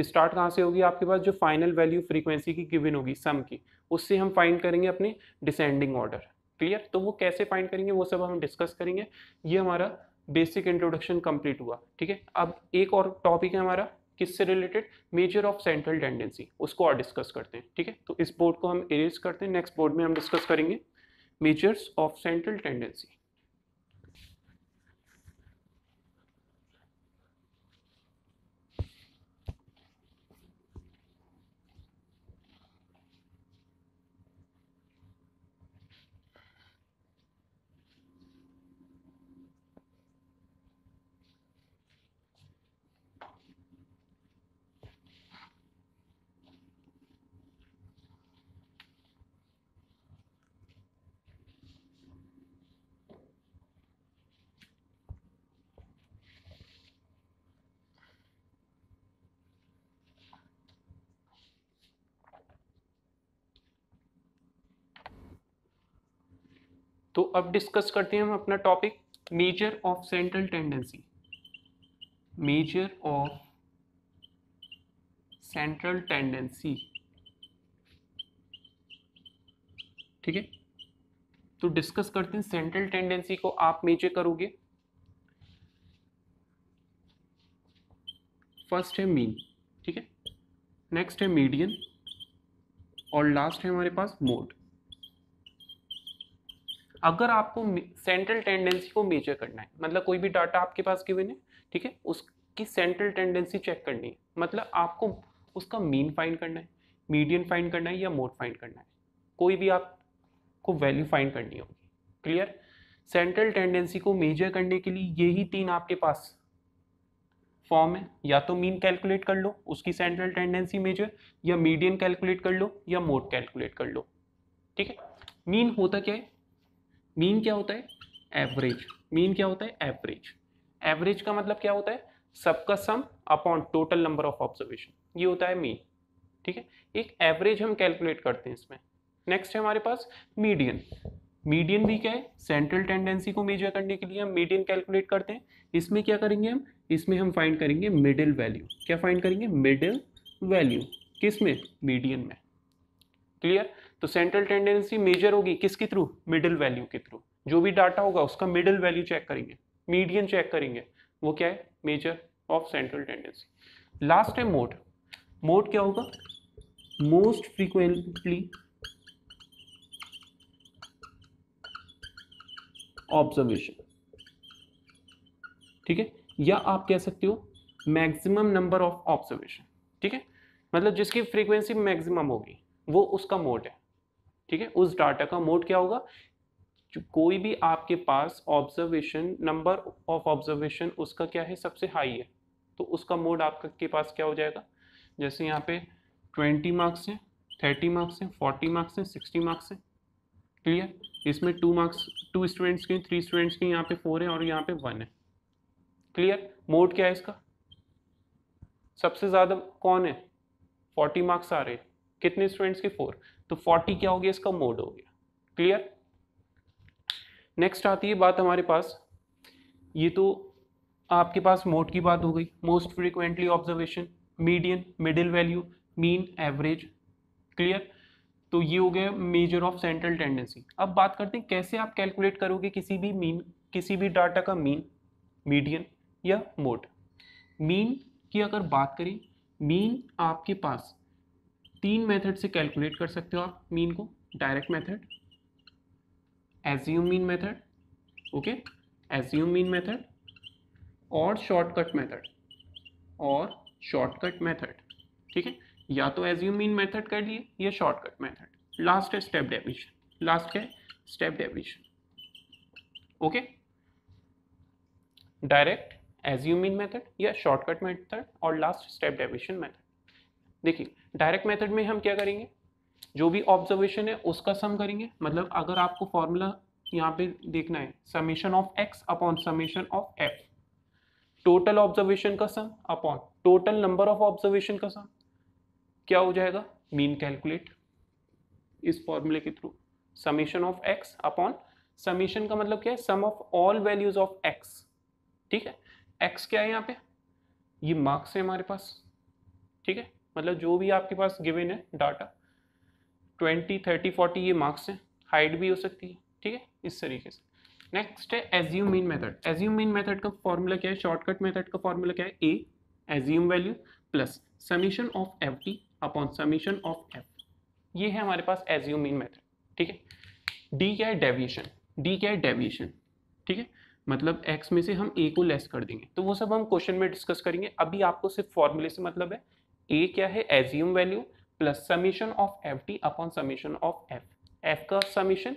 स्टार्ट कहाँ से होगी आपके पास जो फाइनल वैल्यू फ्रीक्वेंसी की गिवन होगी सम की उससे हम फाइंड करेंगे अपनी डिसेंडिंग ऑर्डर क्लियर तो वो कैसे फाइंड करेंगे वो सब हम डिस्कस करेंगे ये हमारा बेसिक इंट्रोडक्शन कंप्लीट हुआ ठीक है अब एक और टॉपिक है हमारा किससे related measure of central tendency उसको और डिस्कस करते हैं ठीक है तो इस बोर्ड को हम इरेज करते हैं नेक्स्ट बोर्ड में हम डिस्कस करेंगे मेजर्स ऑफ सेंट्रल टेंडेंसी तो अब डिस्कस करते हैं हम अपना topic measure of central tendency measure of central tendency ठीक है तो डिस्कस करते हैं सेंट्रल टेंडेंसी को आप मेजर करोगे फर्स्ट है मीन ठीक है नेक्स्ट है मीडियन और लास्ट है हमारे पास मोड अगर आपको सेंट्रल टेंडेंसी को मेजर करना है मतलब कोई भी डाटा आपके पास गिवन है ठीक है उसकी सेंट्रल टेंडेंसी चेक करनी है मतलब आपको उसका मीन फाइंड करना है मीडियन फाइंड करना है या मोड फाइंड करना है कोई भी आपको वैल्यू फाइंड करनी होगी क्लियर सेंट्रल टेंडेंसी को मेजर करने के लिए यही तीन आपके पास फॉर्म है या तो मीन कैलकुलेट कर लो उसकी सेंट्रल टेंडेंसी मेजर या मीडियन कैलकुलेट कर लो या मोड कैलकुलेट कर लो ठीक है मीन होता क्या है मीन क्या होता है एवरेज मीन क्या होता है एवरेज एवरेज का मतलब क्या होता है सबका sum upon total number of observation ये होता है मीन ठीक है एक एवरेज हम कैलकुलेट करते हैं इसमें नेक्स्ट है हमारे पास मीडियन मीडियन भी क्या है सेंट्रल टेंडेंसी को मेजर करने के लिए हम मीडियन कैलकुलेट करते हैं इसमें क्या करेंगे हम इसमें हम फाइंड करेंगे मिडिल वैल्यू क्या फाइंड करेंगे मिडिल वैल्यू किस में मीडियन में क्लियर तो सेंट्रल टेंडेंसी मेजर होगी किसके थ्रू मिडिल वैल्यू के थ्रू जो भी डाटा होगा उसका मिडिल वैल्यू चेक करेंगे मीडियम चेक करेंगे वो क्या है measure of central tendency last है मोड मोड क्या होगा मोस्ट फ्रीक्वेंटली ऑब्जर्वेशन ठीक है या आप कह सकते हो मैक्सिमम नंबर ऑफ ऑब्जर्वेशन ठीक है मतलब जिसकी फ्रीक्वेंसी मैक्सिमम होगी वो उसका मोड है ठीक है उस डाटा का मोड क्या होगा कोई भी आपके पास ऑब्जर्वेशन नंबर ऑफ ऑब्जर्वेशन उसका क्या है सबसे हाई है तो उसका मोड आपका के पास क्या हो जाएगा जैसे यहाँ पे ट्वेंटी मार्क्स हैं थर्टी मार्क्स हैं फोर्टी मार्क्स हैं सिक्सटी मार्क्स हैं क्लियर इसमें टू मार्क्स टू स्टूडेंट्स के थ्री स्टूडेंट्स के यहाँ पे फोर है और यहाँ पे वन है क्लियर मोड क्या है इसका सबसे ज़्यादा कौन है फोर्टी मार्क्स आ रहे हैं कितने स्टूडेंट्स के फोर तो फोर्टी क्या हो गया इसका मोड हो गया क्लियर नेक्स्ट आती है बात हमारे पास ये तो आपके पास मोड की बात हो गई most frequently observation median middle value mean average clear तो ये हो गया मेजर ऑफ सेंट्रल टेंडेंसी अब बात करते हैं कैसे आप कैलकुलेट करोगे किसी भी मीन किसी भी डाटा का मीन मीडियन या मोड मीन की अगर बात करें मीन आपके पास तीन मेथड से कैलकुलेट कर सकते हो आप मीन को direct method assume mean method okay assume mean method और शॉर्टकट मेथड और शॉर्टकट मेथड ठीक है या तो एज्यूम मीन मेथड कर लिए या शॉर्टकट मेथड लास्ट है स्टेप डेविशन लास्ट है step deviation okay direct assume mean method या शॉर्टकट मेथड और लास्ट स्टेप डेविशन मेथड देखिए डायरेक्ट मेथड में हम क्या करेंगे जो भी ऑब्जर्वेशन है उसका सम करेंगे मतलब अगर आपको फॉर्मूला यहाँ पे देखना है summation of X upon summation of F total observation का sum upon total number of observation का सम क्या हो जाएगा मीन कैलकुलेट इस फॉर्मूले के through summation of X upon summation का मतलब क्या है sum of all values of X ठीक है एक्स क्या है यहाँ पे ये मार्क्स है हमारे पास ठीक है मतलब जो भी आपके पास गिवन है डाटा ट्वेंटी थर्टी फोर्टी ये मार्क्स हैं हाइट भी हो सकती है ठीक है इस तरीके से नेक्स्ट है assume mean method assume mean method का फॉर्मूला क्या है शॉर्टकट मेथड का फॉर्मूला क्या है A assume value plus summation of F T upon summation of F ये है हमारे पास एज्यूम मीन मेथड ठीक है डी क्या है डेविएशन डी क्या है डेविएशन ठीक है मतलब एक्स में से हम ए को लेस कर देंगे तो वो सब हम क्वेश्चन में डिस्कस करेंगे अभी आपको सिर्फ फॉर्मूले से मतलब है ए क्या है assume value plus summation of F T upon summation of F F का समीशन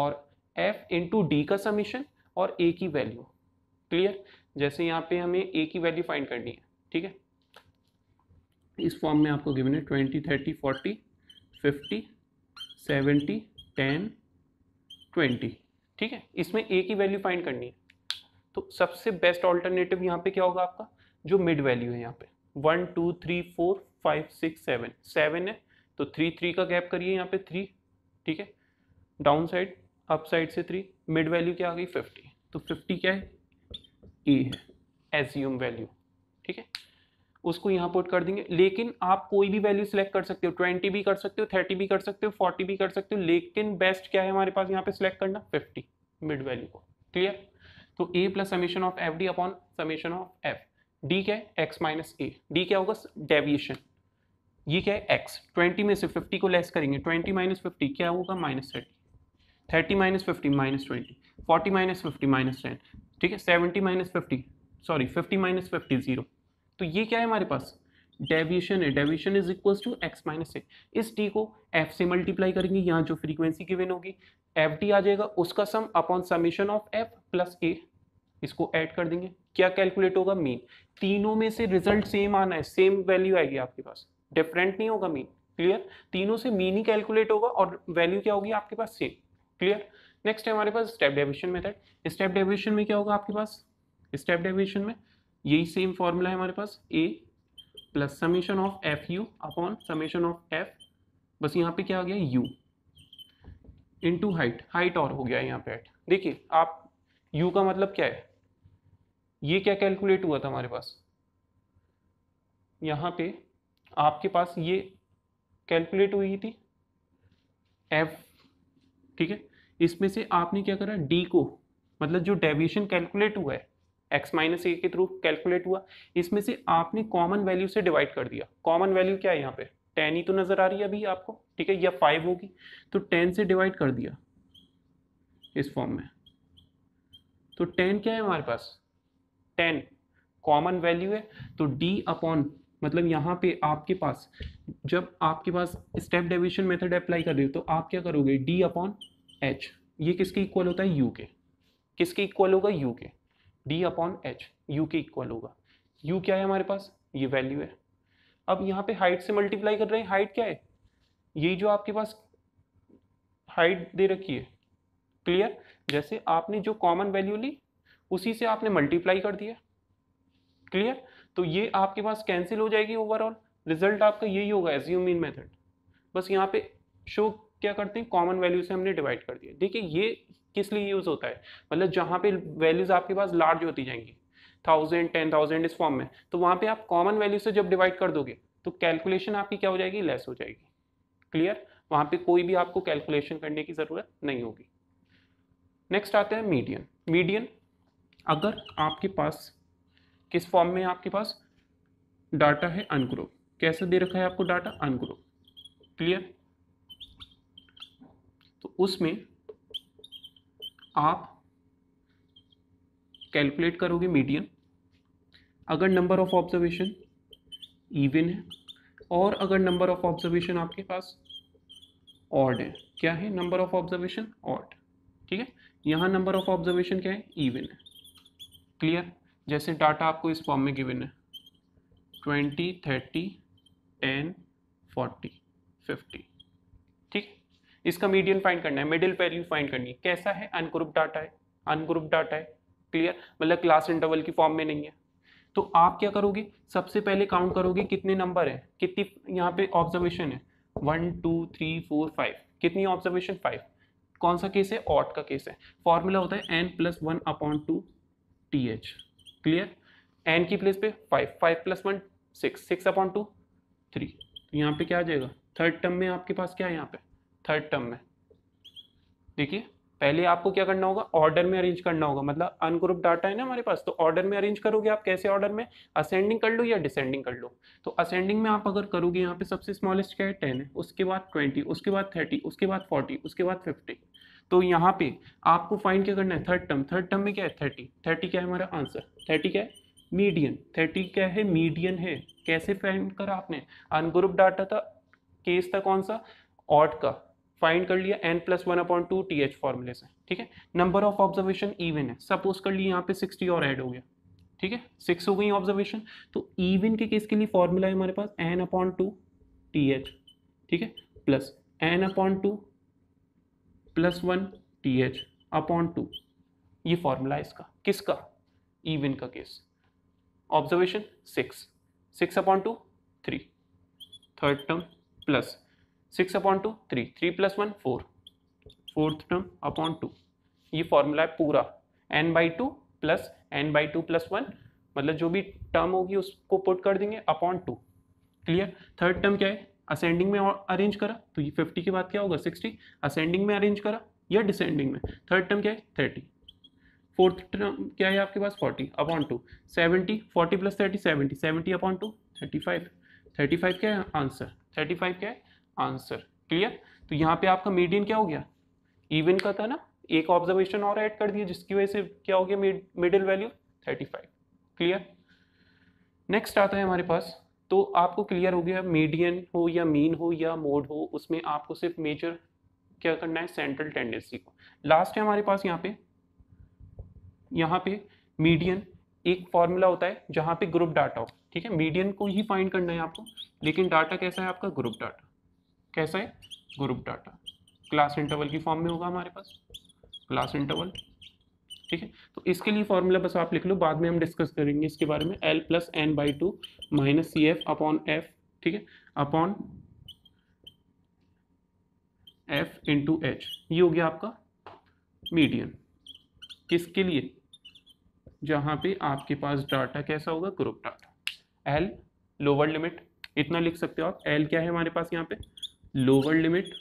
और एफ इंटू डी का समीशन और ए की वैल्यू क्लियर जैसे यहाँ पे हमें ए की वैल्यू फाइंड करनी है ठीक है इस फॉर्म में आपको गिवन है twenty thirty forty fifty seventy ten twenty ठीक है इसमें ए की वैल्यू फाइंड करनी है तो सबसे बेस्ट ऑल्टरनेटिव यहाँ पे क्या होगा आपका जो मिड वैल्यू है यहाँ पे one two three four five six seven seven है तो थ्री थ्री का गैप करिए यहाँ पे थ्री ठीक है डाउन साइड अप साइड से थ्री मिड वैल्यू क्या आ गई फिफ्टी तो फिफ्टी क्या है ए e है एज्यूम वैल्यू ठीक है उसको यहाँ पुट कर देंगे लेकिन आप कोई भी वैल्यू सिलेक्ट कर सकते हो ट्वेंटी भी कर सकते हो थर्टी भी कर सकते हो फोर्टी भी कर सकते हो लेकिन बेस्ट क्या है हमारे पास यहाँ पे सिलेक्ट करना फिफ्टी मिड वैल्यू को क्लियर तो A plus summation of F D upon summation of F D क्या है एक्स माइनस ए डी क्या होगा डेविएशन ये क्या है एक्स ट्वेंटी में से फिफ्टी को लेस करेंगे ट्वेंटी माइनस फिफ्टी क्या होगा minus thirty thirty minus fifty minus twenty forty minus fifty minus ten ठीक है seventy minus fifty sorry fifty minus fifty zero तो ये क्या है हमारे पास डेविएशन है deviation is equal to X minus A इस टी को एफ से मल्टीप्लाई करेंगे यहाँ जो फ्रीक्वेंसी की विन होगी एफ डी आ जाएगा उसका sum upon summation of F plus A इसको ऐड कर देंगे क्या कैलकुलेट होगा मीन तीनों में से रिजल्ट सेम आना है सेम वैल्यू आएगी आपके पास डिफरेंट नहीं होगा मीन क्लियर तीनों से मीन ही कैलकुलेट होगा और वैल्यू क्या होगी आपके पास सेम क्लियर नेक्स्ट है हमारे पास step deviation method step deviation में क्या होगा आपके पास स्टेप डेविशन में यही सेम फॉर्मूला है हमारे पास A plus summation of F U upon summation of F बस यहाँ पे क्या आ गया यू टू हाइट हाइट और हो गया यहाँ पे देखिए आप यू का मतलब क्या है ये क्या कैलकुलेट हुआ था हमारे पास यहाँ पे आपके पास ये कैलकुलेट हुई थी एफ ठीक है इसमें से आपने क्या करा डी को मतलब जो डेविएशन कैलकुलेट हुआ है एक्स माइनस ए के थ्रू कैलकुलेट हुआ इसमें से आपने कॉमन वैल्यू से डिवाइड कर दिया कॉमन वैल्यू क्या है यहाँ पे टेन ही तो नज़र आ रही है अभी आपको ठीक है या फाइव होगी तो टेन से डिवाइड कर दिया इस फॉर्म में तो टेन क्या है हमारे पास टेन कॉमन वैल्यू है तो डी अपॉन मतलब यहाँ पे आपके पास जब आपके पास स्टेप डेविशन मेथड अप्लाई कर रहे हो तो आप क्या करोगे डी अपॉन एच ये किसके इक्वल होता है यू के किसके इक्वल होगा यू के डी अपॉन एच यू के इक्वल होगा यू क्या है हमारे पास ये वैल्यू है अब यहाँ पे हाइट से मल्टीप्लाई कर रहे हैं हाइट क्या है यही जो आपके पास हाइट दे रखी है क्लियर जैसे आपने जो कॉमन वैल्यू ली उसी से आपने मल्टीप्लाई कर दिया क्लियर तो ये आपके पास कैंसिल हो जाएगी ओवरऑल रिजल्ट आपका यही होगा एज्यूम मीन मेथड बस यहाँ पे शो क्या करते हैं कॉमन वैल्यू से हमने डिवाइड कर दिया देखिए ये किस लिए यूज़ होता है मतलब जहाँ पे वैल्यूज़ आपके पास लार्ज होती जाएंगी थाउजेंड टेन थाउजेंड इस फॉर्म में तो वहाँ पे आप कॉमन वैल्यू से जब डिवाइड कर दोगे तो कैलकुलेशन आपकी क्या हो जाएगी लेस हो जाएगी क्लियर वहाँ पे कोई भी आपको कैलकुलेशन करने की ज़रूरत नहीं होगी नेक्स्ट आते हैं मीडियन मीडियन अगर आपके पास किस फॉर्म में आपके पास डाटा है अनग्रुप कैसे दे रखा है आपको डाटा अनग्रुप क्लियर तो उसमें आप कैलकुलेट करोगे मीडियन अगर नंबर ऑफ ऑब्जर्वेशन इवन है और अगर नंबर ऑफ ऑब्जर्वेशन आपके पास ऑड है क्या है नंबर ऑफ ऑब्जर्वेशन ऑड ठीक है यहाँ नंबर ऑफ ऑब्जर्वेशन क्या है इवन है क्लियर जैसे डाटा आपको इस फॉर्म में गिवन है twenty thirty ten forty fifty ठीक इसका मीडियम फाइंड करना है मिडिल वैल्यू फाइंड करनी है कैसा है अनग्रुप डाटा है अनग्रुप डाटा है क्लियर मतलब क्लास इंटरवल की फॉर्म में नहीं है तो आप क्या करोगे सबसे पहले काउंट करोगे कितने नंबर है कितनी यहाँ पे ऑब्जर्वेशन है one two three four five कितनी ऑब्जर्वेशन फाइव कौन सा केस है ऑट का केस है फॉर्मूला होता है N plus one upon two T H clear N की प्लेस पे five five plus one six six upon two three तो यहाँ पे क्या आ जाएगा थर्ड टर्म में आपके पास क्या है यहाँ पे थर्ड टर्म में देखिए पहले आपको क्या करना होगा ऑर्डर में अरेंज करना होगा मतलब अनग्रुप डाटा है ना हमारे पास तो ऑर्डर में अरेंज करोगे आप कैसे ऑर्डर में असेंडिंग कर लो या डिसेंडिंग कर लो तो असेंडिंग में आप अगर करोगे यहाँ पे सबसे स्मॉलेस्ट क्या है टेन है उसके बाद ट्वेंटी उसके बाद थर्टी उसके बाद फोर्टी उसके बाद फिफ्टी तो यहाँ पे आपको फाइंड क्या करना है थर्ड टर्म थर्ड टर्म में क्या है थर्टी थर्टी क्या है हमारा आंसर थर्टी क्या है मीडियन थर्टी क्या है मीडियन है कैसे फाइंड करा आपने अनग्रुप डाटा था केस था कौन सा ऑट का फाइंड कर लिया N plus one upon two T H फॉर्मूले से ठीक है नंबर ऑफ ऑब्जर्वेशन इवन है सपोज कर लिया यहाँ पे सिक्सटी और ऐड हो गया ठीक है सिक्स हो गई ऑब्जर्वेशन तो इवन के केस के लिए फॉर्मूला है हमारे पास N upon two T H ठीक है plus N upon two plus one T H upon two ये फॉर्मूला इसका किसका ईविन का case observation six six upon two three third term plus six upon two three three plus one four fourth term upon two ये formula है पूरा N by two plus N by two plus one मतलब जो भी term होगी उसको put कर देंगे upon two clear third term क्या है असेंडिंग में अरेंज करा तो ये फिफ्टी के बाद क्या होगा सिक्सटी असेंडिंग में अरेंज करा या डिसेंडिंग में थर्ड टर्म क्या है थर्टी फोर्थ टर्म क्या है आपके पास forty upon two seventy forty plus thirty seventy seventy upon two thirty five thirty five क्या है आंसर थर्टी फाइव क्या है आंसर क्लियर तो यहाँ पे आपका मीडियन क्या हो गया इवन का था ना एक ऑब्जर्वेशन और ऐड कर दिया जिसकी वजह से क्या हो गया middle value thirty five clear next आता है हमारे पास तो आपको क्लियर हो गया मीडियन हो या मीन हो या मोड हो उसमें आपको सिर्फ मेजर क्या करना है सेंट्रल टेंडेंसी को लास्ट है हमारे पास यहाँ पे यहाँ पे मीडियन एक फॉर्मूला होता है जहाँ पे ग्रुप डाटा हो ठीक है मीडियन को ही फाइंड करना है आपको लेकिन डाटा कैसा है आपका ग्रुप डाटा कैसा है ग्रुप डाटा क्लास इंटरवल की फॉर्म में होगा हमारे पास क्लास इंटरवल ठीक है तो इसके लिए फॉर्मूला बस आप लिख लो बाद में हम डिस्कस करेंगे इसके बारे में L plus N by two minus C F upon F ठीक है अपॉन एफ इंटू एच ये हो गया आपका मीडियम किसके लिए जहां पे आपके पास डाटा कैसा होगा group data L lower limit इतना लिख सकते हो आप एल क्या है हमारे पास यहाँ पे लोअर लिमिट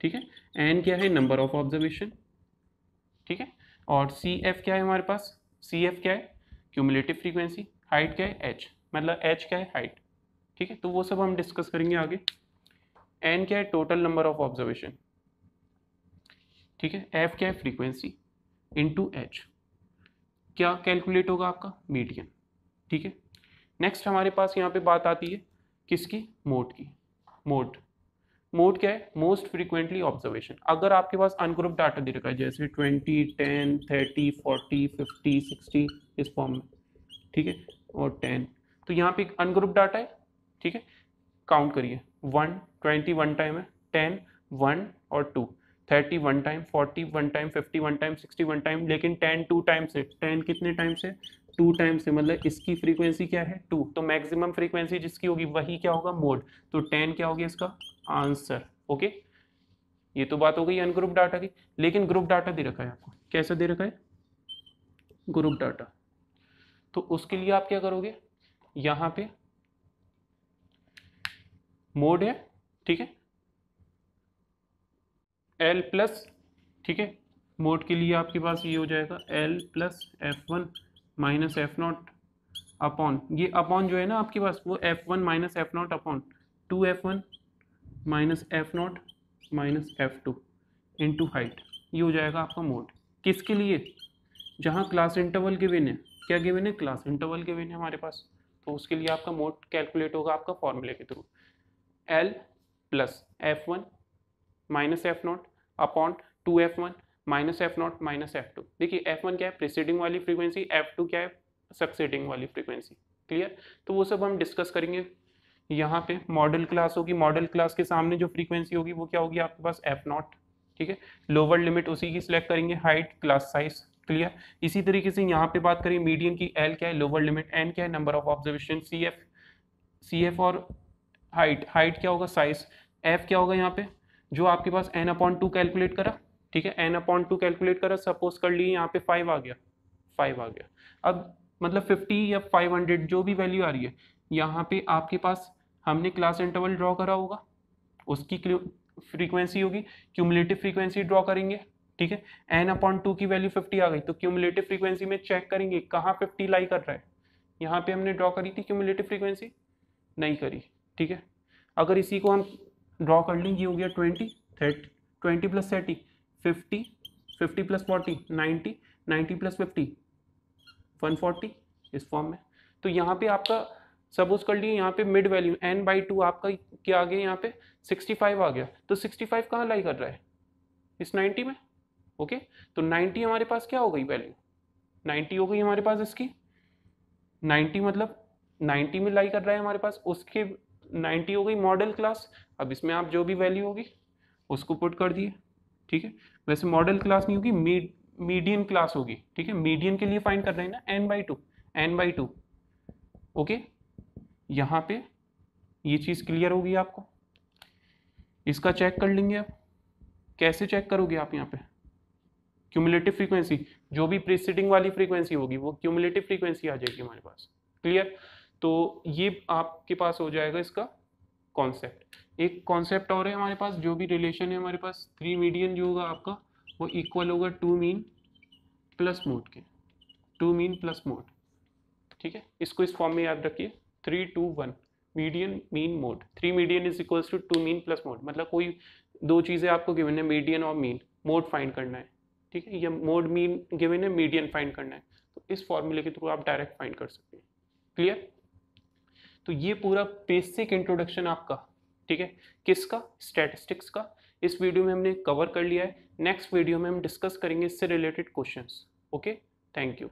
ठीक है एन क्या है नंबर ऑफ ऑब्जर्वेशन ठीक है और सी एफ क्या है हमारे पास सी एफ क्या है क्यूमुलेटिव फ्रीक्वेंसी हाइट क्या है एच मतलब एच क्या है हाइट ठीक है तो वो सब हम डिस्कस करेंगे आगे एन क्या है टोटल नंबर ऑफ ऑब्जर्वेशन ठीक है एफ क्या है फ्रीक्वेंसी टू एच क्या कैलकुलेट होगा आपका मीडियम ठीक है नेक्स्ट हमारे पास यहाँ पे बात आती है किसकी मोड की मोड मोड क्या है मोस्ट फ्रीक्वेंटली ऑब्जर्वेशन अगर आपके पास अनग्रुप डाटा दे रखा है जैसे twenty ten thirty forty fifty sixty इस फॉर्म में ठीक है और टेन तो यहाँ पे अनग्रुप डाटा है ठीक है काउंट करिए वन ट्वेंटी वन टाइम है टेन वन और two thirty one time forty one time fifty one time sixty one time लेकिन टेन टू टाइम से टेन कितने टाइम्स है टू टाइम से मतलब इसकी फ्रीक्वेंसी क्या है टू तो मैक्सिमम फ्रीक्वेंसी जिसकी होगी वही क्या होगा मोड तो टेन क्या हो गया इसका आंसर ओके ये तो बात हो गई अनग्रुप डाटा की लेकिन ग्रुप डाटा दे रखा है आपको कैसा दे रखा है ग्रुप डाटा तो उसके लिए आप क्या करोगे यहाँ पे मोड है ठीक है एल प्लस ठीक है मोड के लिए आपके पास ये हो जाएगा L plus F one minus F nought upon ये अपॉन जो है ना आपके पास वो F one minus F nought upon two F one minus F nought minus F two into height ये हो जाएगा आपका मोड किसके लिए जहाँ क्लास इंटरवल के विन है क्या के विन है क्लास इंटरवल के विन है हमारे पास तो उसके लिए आपका मोड कैलकुलेट होगा आपका फॉर्मूले के through L plus F one minus F nought upon two F one minus F nought minus F two देखिए एफ वन क्या है प्रिसीडिंग वाली फ्रीक्वेंसी एफ टू क्या है सक्सेडिंग वाली फ्रीक्वेंसी क्लियर तो वो सब हम डिस्कस करेंगे यहाँ पे मॉडल क्लास होगी मॉडल क्लास के सामने जो फ्रीक्वेंसी होगी वो क्या होगी आपके पास एफ नॉट ठीक है लोअर लिमिट उसी की सिलेक्ट करेंगे हाइट क्लास साइज क्लियर इसी तरीके से यहाँ पे बात करें मीडियम की एल क्या है लोअर लिमिट एन क्या है number of observation C F C F और हाइट हाइट क्या होगा साइज एफ क्या होगा यहाँ पे जो आपके पास एन अपॉइंट टू कैलकुलेट करा ठीक है एन अपॉन टू कैलकुलेट करा सपोज कर लिए यहाँ पे फाइव आ गया फाइव आ गया अब मतलब फिफ्टी या फाइव हंड्रेड जो भी वैल्यू आ रही है यहाँ पे आपके पास हमने क्लास इंटरवल ड्रॉ करा होगा उसकी फ्रीक्वेंसी होगी क्यूमुलेटिव फ्रीक्वेंसी ड्रॉ करेंगे ठीक है एन अपॉन टू की वैल्यू फिफ्टी आ गई तो क्यूमुलेटिव फ्रीक्वेंसी में चेक करेंगे कहाँ फिफ्टी लाई कर रहा है यहाँ पे हमने ड्रॉ करी थी क्यूमुलेटिव फ्रीक्वेंसी नहीं करी ठीक है अगर इसी को हम ड्रॉ कर लेंगे ये हो गया twenty thirty twenty plus thirty fifty fifty plus forty ninety ninety plus fifty one forty इस फॉर्म में तो यहाँ पे आपका सपोज कर लिए यहाँ पे mid value N by two आपका क्या आ गया यहाँ पे 65 आ गया तो 65 फाइव कहाँ लाई कर रहा है इस 90 में ओके तो 90 हमारे पास क्या हो गई वैल्यू 90 हो गई हमारे पास इसकी 90 मतलब 90 में लाई कर रहा है हमारे पास उसके 90 हो गई मॉडल क्लास अब इसमें आप जो भी वैल्यू होगी उसको पुट कर दिए ठीक है वैसे मॉडल क्लास नहीं होगी मीड मीडियन क्लास होगी ठीक है मीडियन के लिए फाइंड कर रहे हैं ना N by two N by two okay यहाँ पे ये चीज़ क्लियर होगी आपको इसका चेक कर लेंगे आप कैसे चेक करोगे आप यहाँ पे क्यूमुलेटिव फ्रीक्वेंसी जो भी प्रीसीडिंग वाली फ्रीक्वेंसी होगी वो क्यूमुलेटिव फ्रीक्वेंसी आ जाएगी हमारे पास क्लियर तो ये आपके पास हो जाएगा इसका कॉन्सेप्ट एक कॉन्सेप्ट और है हमारे पास जो भी रिलेशन है हमारे पास थ्री मीडियन जो होगा आपका वो इक्वल होगा टू मीन प्लस मोड के टू मीन प्लस मोड ठीक है इसको इस फॉर्म में याद रखिए three two one median mean mode three median is equals to two mean plus mode मतलब कोई दो चीज़ें आपको गिवन है मीडियन और मीन मोड फाइंड करना है ठीक है या मोड मीन गिवन है मीडियन फाइंड करना है तो इस फॉर्मूले के थ्रू आप डायरेक्ट फाइंड कर सकते हैं क्लियर तो ये पूरा बेसिक इंट्रोडक्शन आपका ठीक है किसका स्टेटिस्टिक्स का इस वीडियो में हमने कवर कर लिया है नेक्स्ट वीडियो में हम डिस्कस करेंगे इससे related questions okay thank you